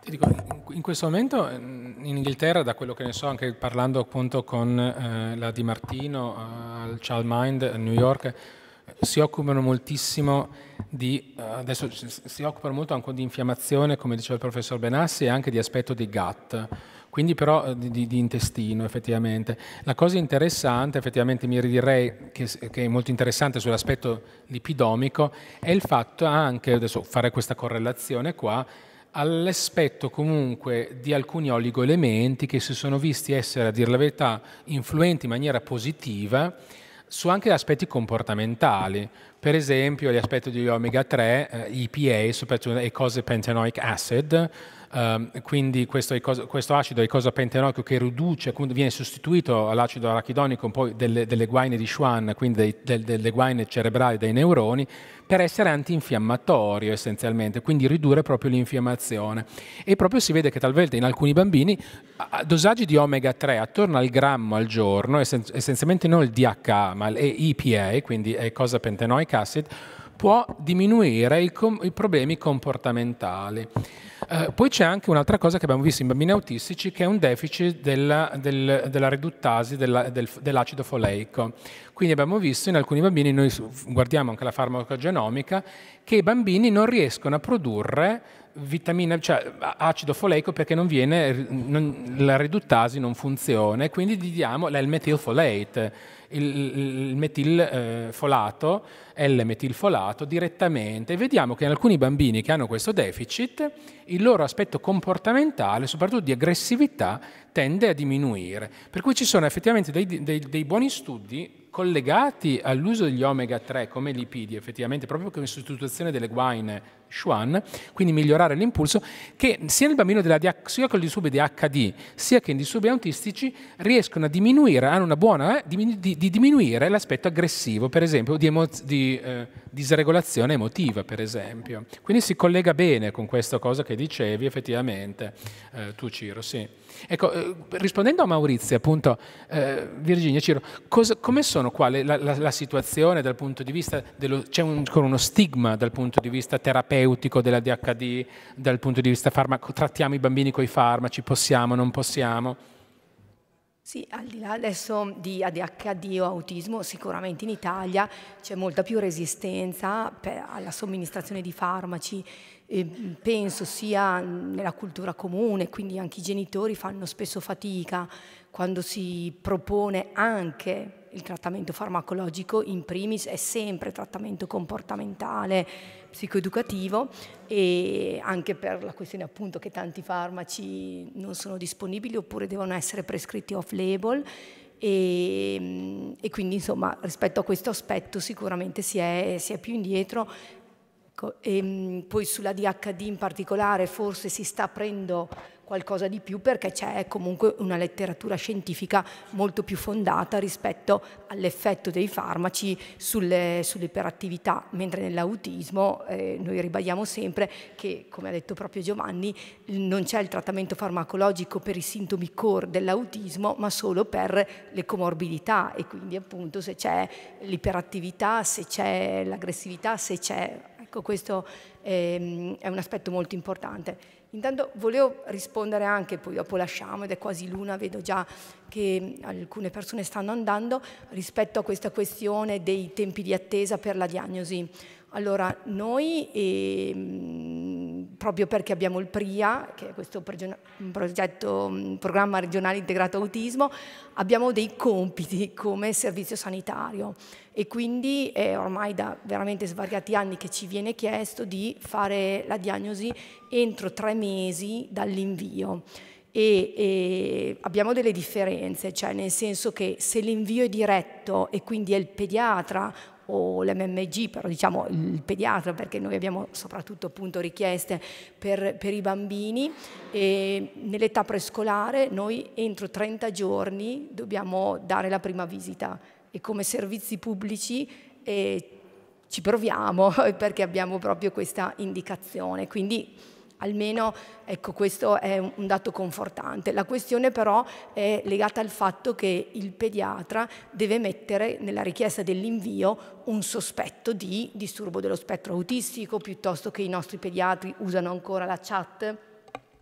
ti dico, in questo momento mm, in Inghilterra, da quello che ne so, anche parlando appunto con eh, la Di Martino eh, al Child Mind a New York, eh, si occupano moltissimo di, eh, adesso si occupano molto anche di infiammazione, come diceva il professor Benassi, e anche di aspetto di GATT, quindi però eh, di, di, di, intestino effettivamente. La cosa interessante, effettivamente mi ridirei che, che è molto interessante sull'aspetto lipidomico, è il fatto anche, adesso fare questa correlazione qua, all'aspetto comunque di alcuni oligoelementi che si sono visti essere, a dir la verità, influenti in maniera positiva su anche aspetti comportamentali, per esempio gli aspetti di omega 3, IPA eh, e cose pentanoic acid, Ehm, quindi questo, questo, acido è icosapentenoico che riduce, viene sostituito all'acido arachidonico poi delle, delle, guaine di Schwann, quindi dei, del, delle guaine cerebrali dei neuroni, per essere antinfiammatorio essenzialmente, quindi ridurre proprio l'infiammazione. E proprio si vede che talvolta in alcuni bambini a dosaggi di omega 3 attorno al grammo al giorno, essenzialmente non il DHA ma l'EIPA, quindi icosapentenoic acid, può diminuire i, com i problemi comportamentali. Eh, poi c'è anche un'altra cosa che abbiamo visto in bambini autistici che è un deficit della, del, della riduttasi dell'acido del, dell foleico. Quindi abbiamo visto in alcuni bambini, noi guardiamo anche la farmacogenomica, che i bambini non riescono a produrre vitamina, cioè acido foleico perché non viene, non, la riduttasi non funziona e quindi gli diamo ll il, il metilfolato, eh, L-metilfolato, direttamente. E vediamo che in alcuni bambini che hanno questo deficit, il loro aspetto comportamentale, soprattutto di aggressività, tende a diminuire. Per cui ci sono effettivamente dei, dei, dei buoni studi collegati all'uso degli omega 3 come lipidi, effettivamente proprio come sostituzione delle guaine Xuan, quindi migliorare l'impulso, che sia nel bambino della sia con i disturbi di HD, sia che in disturbi autistici riescono a diminuire, hanno una buona, eh, di, di, di, diminuire l'aspetto aggressivo, per esempio, di, di eh, disregolazione emotiva, per esempio. Quindi si collega bene con questa cosa che dicevi effettivamente, eh, tu Ciro, sì. Ecco, eh, rispondendo a Maurizio, appunto, eh, Virginia, Ciro, cosa, come sono qua la, la, la, situazione dal punto di vista, dello, c'è un, uno stigma dal punto di vista terapeutico, terapeutico della DHD dal punto di vista farmaco, trattiamo i bambini con i farmaci, possiamo, non possiamo? Sì, al di là adesso di ADHD o autismo, sicuramente in Italia c'è molta più resistenza alla somministrazione di farmaci, e penso sia nella cultura comune, quindi anche i genitori fanno spesso fatica quando si propone anche il trattamento farmacologico, in primis è sempre trattamento comportamentale, psicoeducativo e anche per la questione appunto che tanti farmaci non sono disponibili oppure devono essere prescritti off label e, e quindi insomma rispetto a questo aspetto sicuramente si è, si è più indietro e ehm, poi sulla DHD in particolare forse si sta aprendo qualcosa di più perché c'è comunque una letteratura scientifica molto più fondata rispetto all'effetto dei farmaci sull'iperattività, mentre nell'autismo eh, noi ribadiamo sempre che, come ha detto proprio Giovanni, non c'è il trattamento farmacologico per i sintomi core dell'autismo, ma solo per le comorbidità e quindi appunto se c'è l'iperattività, se c'è l'aggressività, se c'è... Ecco, questo è, ehm, è un aspetto molto importante. Intanto volevo rispondere anche, poi dopo lasciamo ed è quasi l'una, vedo già che alcune persone stanno andando, rispetto a questa questione dei tempi di attesa per la diagnosi allora, noi, eh, proprio perché abbiamo il PRIA, che è questo progetto, programma regionale integrato autismo, abbiamo dei compiti come servizio sanitario e quindi è ormai da veramente svariati anni che ci viene chiesto di fare la diagnosi entro tre mesi dall'invio. E, e, abbiamo delle differenze, cioè nel senso che se l'invio è diretto e quindi è il pediatra o l'MMG, però diciamo il pediatra, perché noi abbiamo soprattutto appunto richieste per, per i bambini. nell'età prescolare noi entro 30 giorni dobbiamo dare la prima visita e come servizi pubblici eh, ci proviamo perché abbiamo proprio questa indicazione. Quindi Almeno ecco, questo è un dato confortante. La questione però è legata al fatto che il pediatra deve mettere nella richiesta dell'invio un sospetto di disturbo dello spettro autistico, piuttosto che i nostri pediatri usano ancora la chat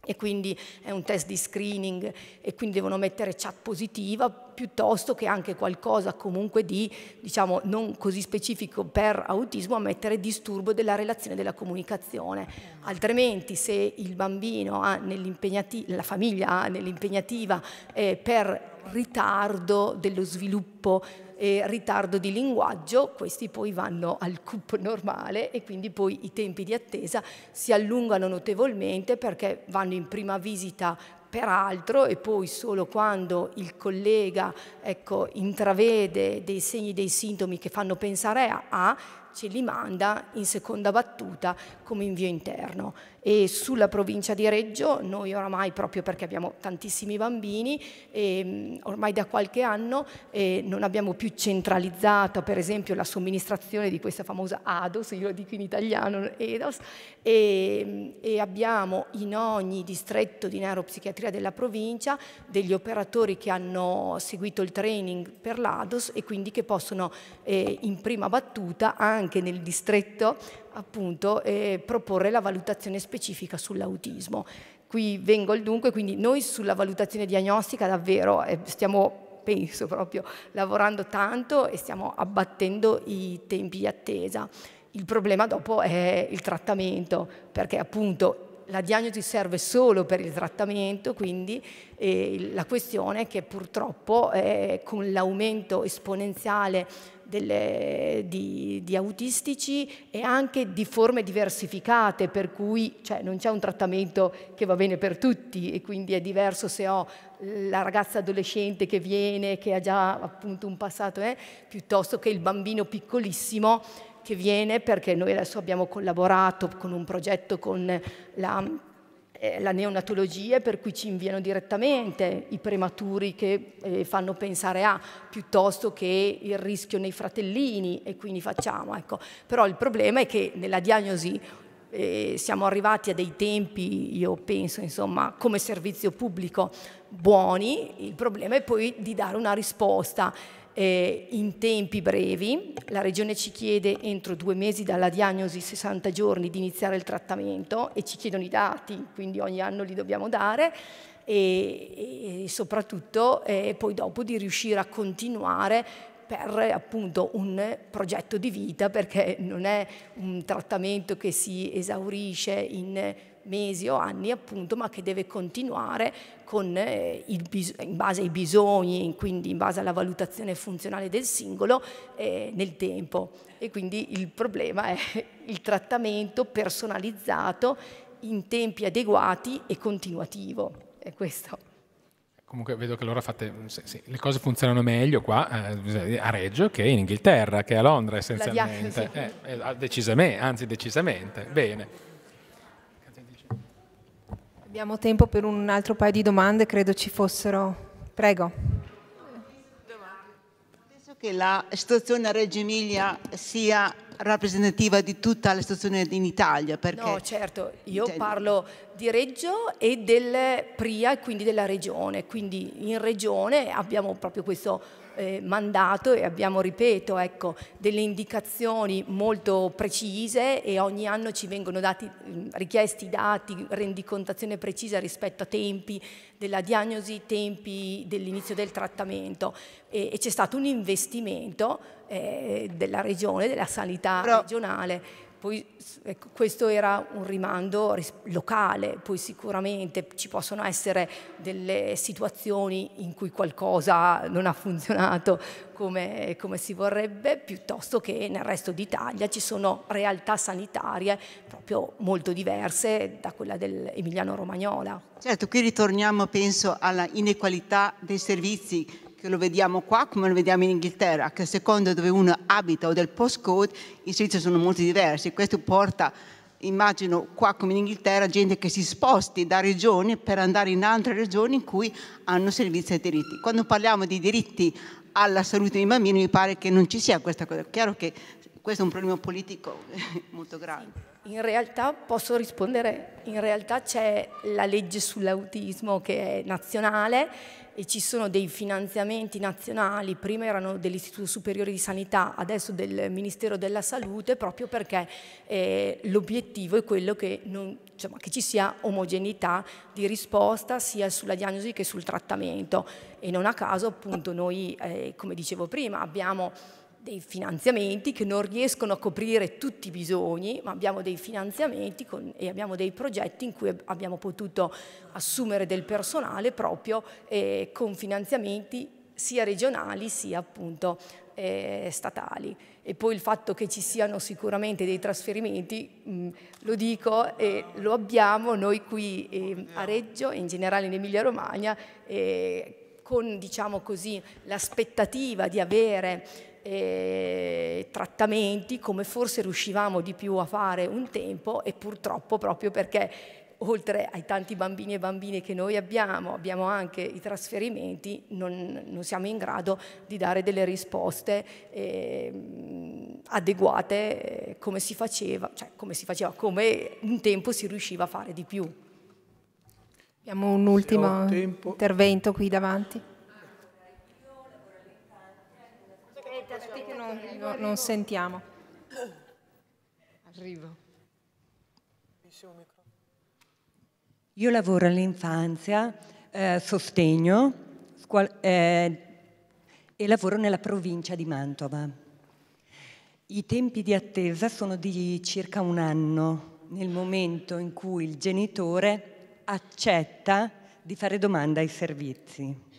e quindi è un test di screening e quindi devono mettere chat positiva piuttosto che anche qualcosa comunque di, diciamo, non così specifico per autismo, a mettere disturbo della relazione della comunicazione. Altrimenti se il bambino ha nell'impegnativa la famiglia ha nell'impegnativa eh, per ritardo dello sviluppo e ritardo di linguaggio, questi poi vanno al CUP normale e quindi poi i tempi di attesa si allungano notevolmente perché vanno in prima visita peraltro e poi solo quando il collega ecco, intravede dei segni, dei sintomi che fanno pensare a, a ce li manda in seconda battuta come invio interno e sulla provincia di Reggio noi oramai proprio perché abbiamo tantissimi bambini e ehm, ormai da qualche anno eh, non abbiamo più centralizzato per esempio la somministrazione di questa famosa ADOS, io lo dico in italiano, EDOS, e, ehm, e abbiamo in ogni distretto di neuropsichiatria della provincia degli operatori che hanno seguito il training per l'ADOS e quindi che possono eh, in prima battuta anche nel distretto appunto eh, proporre la valutazione specifica sull'autismo. Qui vengo al dunque, quindi noi sulla valutazione diagnostica davvero eh, stiamo penso proprio lavorando tanto e stiamo abbattendo i tempi di attesa. Il problema dopo è il trattamento, perché appunto la diagnosi serve solo per il trattamento, quindi eh, la questione è che purtroppo eh, con l'aumento esponenziale delle, di, di, autistici e anche di forme diversificate, per cui cioè, non c'è un trattamento che va bene per tutti e quindi è diverso se ho la ragazza adolescente che viene, che ha già appunto un passato, eh, piuttosto che il bambino piccolissimo che viene perché noi adesso abbiamo collaborato con un progetto con la, eh, la neonatologia per cui ci inviano direttamente i prematuri che eh, fanno pensare a piuttosto che il rischio nei fratellini e quindi facciamo. Ecco. Però il problema è che nella diagnosi eh, siamo arrivati a dei tempi, io penso, insomma, come servizio pubblico buoni, il problema è poi di dare una risposta eh, in tempi brevi, la Regione ci chiede entro due mesi dalla diagnosi 60 giorni di iniziare il trattamento e ci chiedono i dati, quindi ogni anno li dobbiamo dare e, e soprattutto eh, poi dopo di riuscire a continuare per appunto un progetto di vita perché non è un trattamento che si esaurisce in mesi o anni appunto, ma che deve continuare con, eh, in base ai bisogni, quindi in base alla valutazione funzionale del singolo eh, nel tempo. E quindi il problema è il trattamento personalizzato in tempi adeguati e continuativo. È questo. Comunque vedo che allora fate, sì, mm, sì, le cose funzionano meglio qua eh, a Reggio che in Inghilterra, che a Londra essenzialmente. Diacre, sì. eh, eh decisamente, anzi decisamente. Bene. Abbiamo tempo per un altro paio di domande, credo ci fossero. Prego. Penso che la situazione a Reggio Emilia sia rappresentativa di tutta la situazione in Italia. No, certo, io intendo. parlo di Reggio e del PRIA, quindi della regione. Quindi in regione abbiamo proprio questo eh, mandato e abbiamo, ripeto, ecco, delle indicazioni molto precise e ogni anno ci vengono dati, richiesti dati, rendicontazione precisa rispetto a tempi della diagnosi, tempi dell'inizio del trattamento e, e c'è stato un investimento eh, della regione, della sanità Però... regionale poi, ecco, questo era un rimando locale, poi sicuramente ci possono essere delle situazioni in cui qualcosa non ha funzionato come, come si vorrebbe, piuttosto che nel resto d'Italia ci sono realtà sanitarie proprio molto diverse da quella dell'Emiliano-Romagnola. Certo, qui ritorniamo penso alla inequalità dei servizi che lo vediamo qua come lo vediamo in Inghilterra, che a seconda dove uno abita o del postcode i siti sono molto diversi. Questo porta, immagino, qua come in Inghilterra, gente che si sposti da regioni per andare in altre regioni in cui hanno servizi e diritti. Quando parliamo di diritti alla salute dei bambini mi pare che non ci sia questa cosa. Chiaro che questo è un problema politico molto grande. In realtà posso rispondere, in realtà c'è la legge sull'autismo che è nazionale e ci sono dei finanziamenti nazionali, prima erano dell'Istituto Superiore di Sanità, adesso del Ministero della Salute, proprio perché eh, l'obiettivo è quello che, non, cioè, che, ci sia omogeneità di risposta sia sulla diagnosi che sul trattamento e non a caso appunto noi, eh, come dicevo prima, abbiamo dei finanziamenti che non riescono a coprire tutti i bisogni, ma abbiamo dei finanziamenti con, e abbiamo dei progetti in cui abbiamo potuto assumere del personale proprio eh, con finanziamenti sia regionali sia appunto eh, statali. E poi il fatto che ci siano sicuramente dei trasferimenti, mh, mm, lo dico e eh, lo abbiamo noi qui ehm, a Reggio e in generale in Emilia Romagna, eh, con diciamo così l'aspettativa di avere eh, trattamenti come forse riuscivamo di più a fare un tempo e purtroppo proprio perché oltre ai tanti bambini e bambine che noi abbiamo, abbiamo anche i trasferimenti, non, non siamo in grado di dare delle risposte ehm, eh, adeguate come si faceva, cioè come si faceva, come un tempo si riusciva a fare di più. Abbiamo un ultimo intervento qui davanti. aspetti che non, non, non sentiamo. Arrivo. Io lavoro all'infanzia, eh, sostegno eh, e lavoro nella provincia di Mantova. I tempi di attesa sono di circa un anno, nel momento in cui il genitore accetta di fare domanda ai servizi.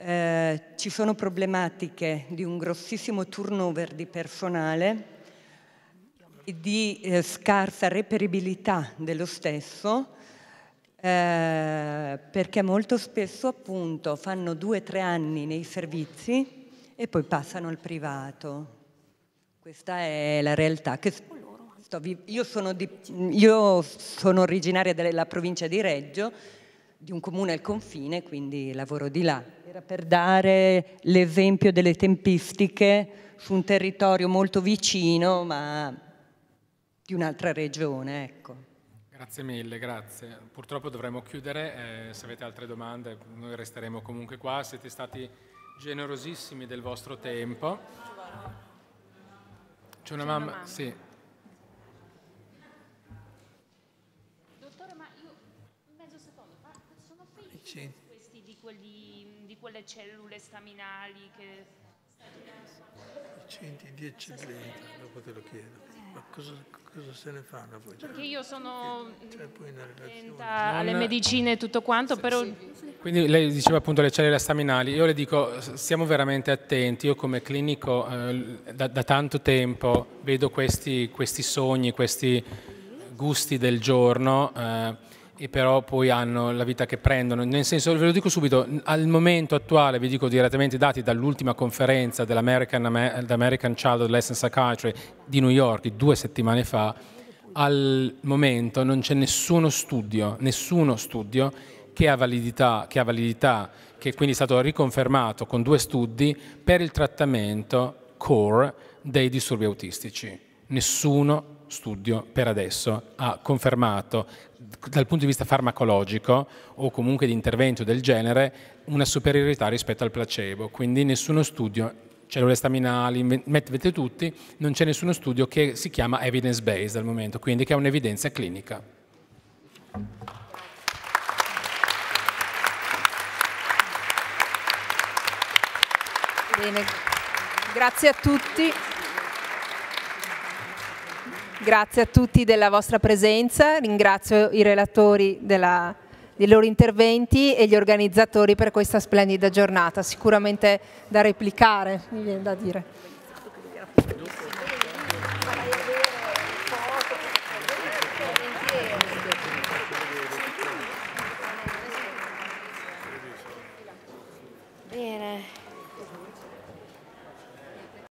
Eh, ci sono problematiche di un grossissimo turnover di personale, e di eh, scarsa reperibilità dello stesso, eh, perché molto spesso appunto fanno due o tre anni nei servizi e poi passano al privato. Questa è la realtà. Che io, sono di, io sono originaria della provincia di Reggio, di un comune al confine, quindi lavoro di là era per dare l'esempio delle tempistiche su un territorio molto vicino, ma di un'altra regione, ecco. Grazie mille, grazie. Purtroppo dovremmo chiudere, eh, se avete altre domande noi resteremo comunque qua, siete stati generosissimi del vostro tempo. C'è una mamma, sì. quelle cellule staminali che... Senti, 10 30, dopo te lo chiedo. Eh. Ma cosa, cosa se ne fanno poi? Cioè, Perché io sono attenta alle eh, medicine e tutto quanto, sì, però... Sì. Quindi lei diceva appunto le cellule staminali, io le dico stiamo veramente attenti, io come clinico eh, da, da, tanto tempo vedo questi, questi, sogni, questi gusti del giorno... Eh, e però poi hanno la vita che prendono, nel senso, ve lo dico subito, al momento attuale, vi dico direttamente i dati dall'ultima conferenza dell'American American Child Lesson Psychiatry di New York due settimane fa, al momento non c'è nessuno studio, nessuno studio che ha validità, che ha validità, che quindi è stato riconfermato con due studi per il trattamento core dei disturbi autistici. Nessuno studio per adesso ha confermato dal punto di vista farmacologico o comunque di intervento del genere una superiorità rispetto al placebo, quindi nessuno studio cellule staminali, mettete tutti, non c'è nessuno studio che si chiama evidence based al momento, quindi che è un'evidenza clinica. Bene, grazie a tutti. Grazie a tutti della vostra presenza, ringrazio i relatori della, dei loro interventi e gli organizzatori per questa splendida giornata, sicuramente da replicare, mi viene da dire.